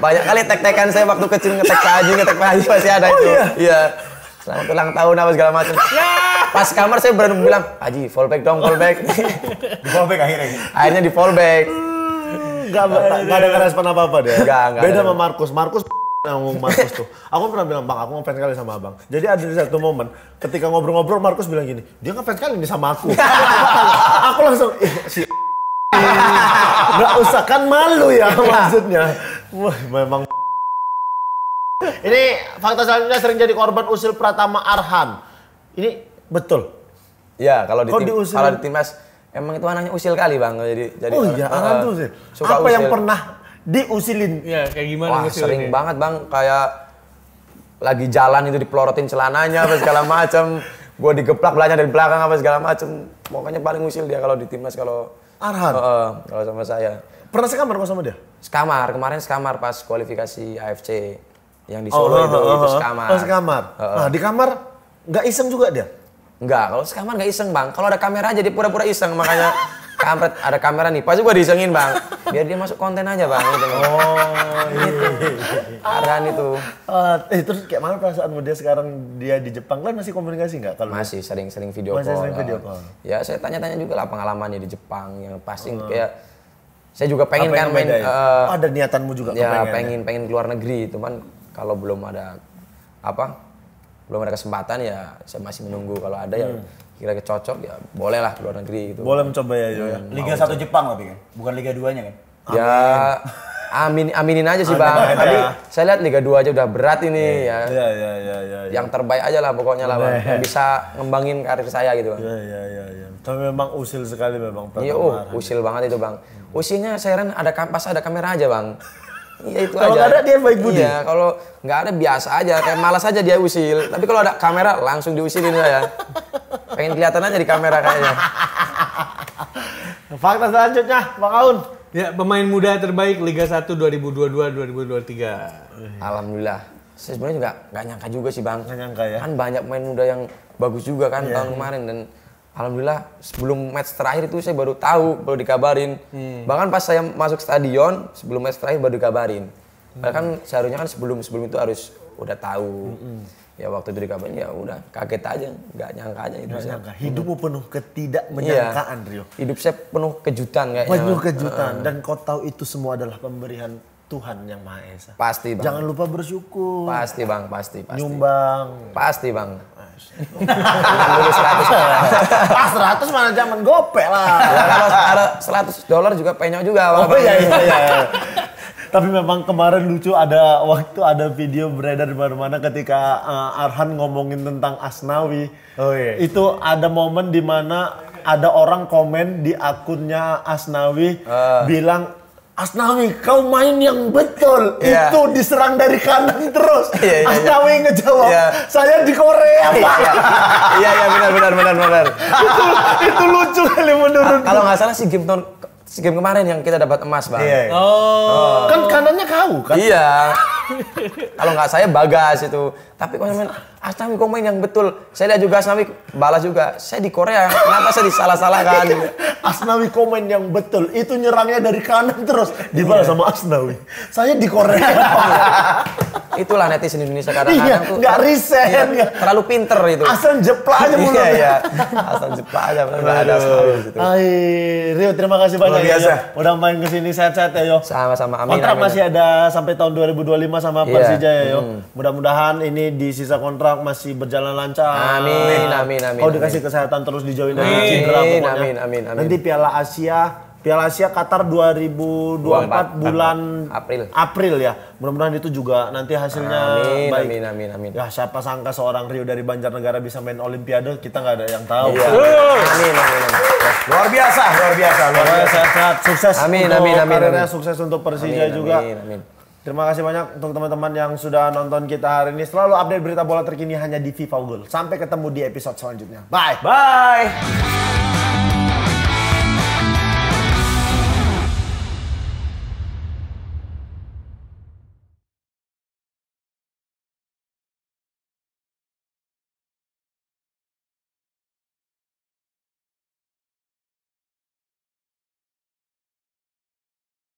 banyak kali tek-tekan saya waktu kecil ngetek Pak Haji ngetek Pak Haji pasti ada oh, itu iya. iya selamat ulang tahun apa segala macam ya. pas kamar saya berani bilang Haji fallback dong fallback. [LAUGHS] di fallback akhirnya akhirnya di fallback. Gak, gak ada respon apa-apa deh. Gak, gak Beda sama Markus. Markus [LAUGHS] ngomong Markus tuh. Aku pernah bilang, Bang, aku ngefans kali sama Abang. Jadi ada di satu momen, ketika ngobrol-ngobrol, Markus bilang gini, dia ngefans kali ini sama aku. [LAUGHS] aku langsung, si [LAUGHS] Gak usah kan malu ya iya. maksudnya. Wah, memang Ini fakta selanjutnya sering jadi korban usil Pratama Arhan. Ini betul. Ya, kalau di, tim, kalau di timnas Emang itu anaknya usil kali bang, jadi jadi oh, iya, anak tuh usil. Suka Apa usil. yang pernah diusilin? Ya kayak gimana? Wah usilin sering ya? banget bang, kayak lagi jalan itu dipelorotin celananya apa segala [LAUGHS] macam. gue digeplak belanja dari belakang apa segala macem. Pokoknya paling usil dia kalau di timnas kalau Arhan. Uh, kalau sama saya. Pernah sekamar kok sama dia? Sekamar, kemarin sekamar pas kualifikasi AFC yang di oh, Solo oh, oh, itu, oh, itu sekamar. Oh, sekamar. uh. Nah, di kamar nggak iseng juga dia? Enggak, kalau sekamar nggak iseng bang. Kalau ada kamera jadi pura-pura iseng makanya [LAUGHS] kampret ada kamera nih pasti gua disengin bang biar dia masuk konten aja bang gitu oh iya, iya, iya. gitu keadaan itu oh, eh terus kayak mana perasaanmu dia sekarang dia di Jepang kan masih komunikasi nggak kalau masih sering-sering video call masih sering video call ya saya tanya-tanya juga lah pengalamannya di Jepang yang pasti uh. kayak saya juga pengen kan main eh, ada niatanmu juga ya, ya pengen, pengen pengen keluar negeri cuman kalau belum ada apa belum ada kesempatan ya saya masih menunggu kalau ada yang hmm. kira cocok ya boleh lah luar negeri itu Boleh mencoba ya. ya. Hmm, Liga satu Jepang tapi kan, bukan Liga 2-nya kan. Amin. Ya amin aminin aja sih, bang. Bang. Ya. saya lihat Liga 2 aja udah berat ini iya, ya. Iya iya iya iya. Ya. Yang terbaik aja lah pokoknya lah, Bang. Yang iya. bisa ngembangin karir saya gitu, Bang. Iya iya iya Ya. Tapi memang usil sekali memang Iya, oh, usil banget itu, Bang. Usilnya saya kan ada kampas ada kamera aja, Bang. Iya itu kalo aja. Kalau ada dia baik budi. Iya, kalau nggak ada biasa aja, kayak malas aja dia usil. Tapi kalau ada kamera langsung diusilin saya. Pengen kelihatan aja di kamera kayaknya. [LAUGHS] Fakta selanjutnya, Bang Aun. Ya, pemain muda terbaik Liga 1 2022-2023. Alhamdulillah. sebenarnya nggak nggak nyangka juga sih bang. Nggak nyangka ya. Kan banyak pemain muda yang bagus juga kan yeah. tahun kemarin dan alhamdulillah sebelum match terakhir itu saya baru tahu baru dikabarin hmm. bahkan pas saya masuk stadion sebelum match terakhir baru dikabarin hmm. bahkan seharusnya kan sebelum sebelum itu harus udah tahu hmm. ya waktu itu dikabarin ya udah kaget aja nggak nyangka aja itu saya. nyangka. hidupmu hmm. penuh ketidakmenyangkaan iya. Rio hidup saya penuh kejutan kayaknya penuh kejutan hmm. dan kau tahu itu semua adalah pemberian Tuhan yang Maha Esa. Pasti bang. Jangan lupa bersyukur. Pasti bang, pasti pasti. Nyumbang. Pasti bang. Pas 100 [LAUGHS] ah, mana zaman gopek lah. Kalau 100 dolar juga penyok juga. Oh iya iya iya. [LAUGHS] Tapi memang kemarin lucu ada waktu ada video beredar di mana-mana ketika uh, Arhan ngomongin tentang Asnawi. Oh iya. Itu ada momen di mana ada orang komen di akunnya Asnawi uh. bilang Asnawi, kau main yang betul. Yeah. Itu diserang dari kanan terus. Yeah, yeah, iya. Asnawi yeah. ngejawab, yeah. saya di Korea, iya, Pak. Iya. iya, iya, benar, benar, benar, benar. itu, itu lucu kali menurut Kalau nggak salah si game si game kemarin yang kita dapat emas, Bang. Yeah, iya. Oh. oh. Kan kanannya kau, kan? Iya. Kalau nggak saya Bagas itu. Tapi kalau main Asnawi kok main yang betul. Saya lihat juga Asnawi balas juga. Saya di Korea, kenapa saya disalah-salahkan? Asnawi komen yang betul. Itu nyerangnya dari kanan terus dibalas iya. sama Asnawi. Saya di Korea. [LAUGHS] Itulah netizen Indonesia kadang-kadang iya, tuh. nggak risen. Iya, ya. Terlalu pinter itu. Asal jeplak aja Iya, iya. Asal jeplak aja. nggak ada Asnawi Rio terima kasih banyak. Ya, biasa. Ya, udah main kesini sehat-sehat ya yo. Sama-sama. Amin. Kontrak masih ada sampai tahun 2025 sama iya. yeah. Persija ya yo. Hmm. Mudah-mudahan ini di sisa kontrak masih berjalan lancar. Amin, nah, amin, amin. Kau dikasih amin. kesehatan terus dijauhin dari cedera pokoknya. Amin, amin, amin. Nanti Piala Asia Piala Asia Qatar 2024 24, bulan 24. April. April ya. Mudah-mudahan itu juga nanti hasilnya amin, baik. Amin amin amin. Ya siapa sangka seorang Rio dari Banjarnegara bisa main Olimpiade, kita nggak ada yang tahu. Iya. Amin amin. amin. Luar biasa, luar biasa, luar biasa. Sehat, sukses amin, untuk amin, amin, karirnya, amin. sukses untuk Persija amin, juga. Amin, amin. Terima kasih banyak untuk teman-teman yang sudah nonton kita hari ini. Selalu update berita bola terkini hanya di FIFA Goal. Sampai ketemu di episode selanjutnya. Bye. Bye.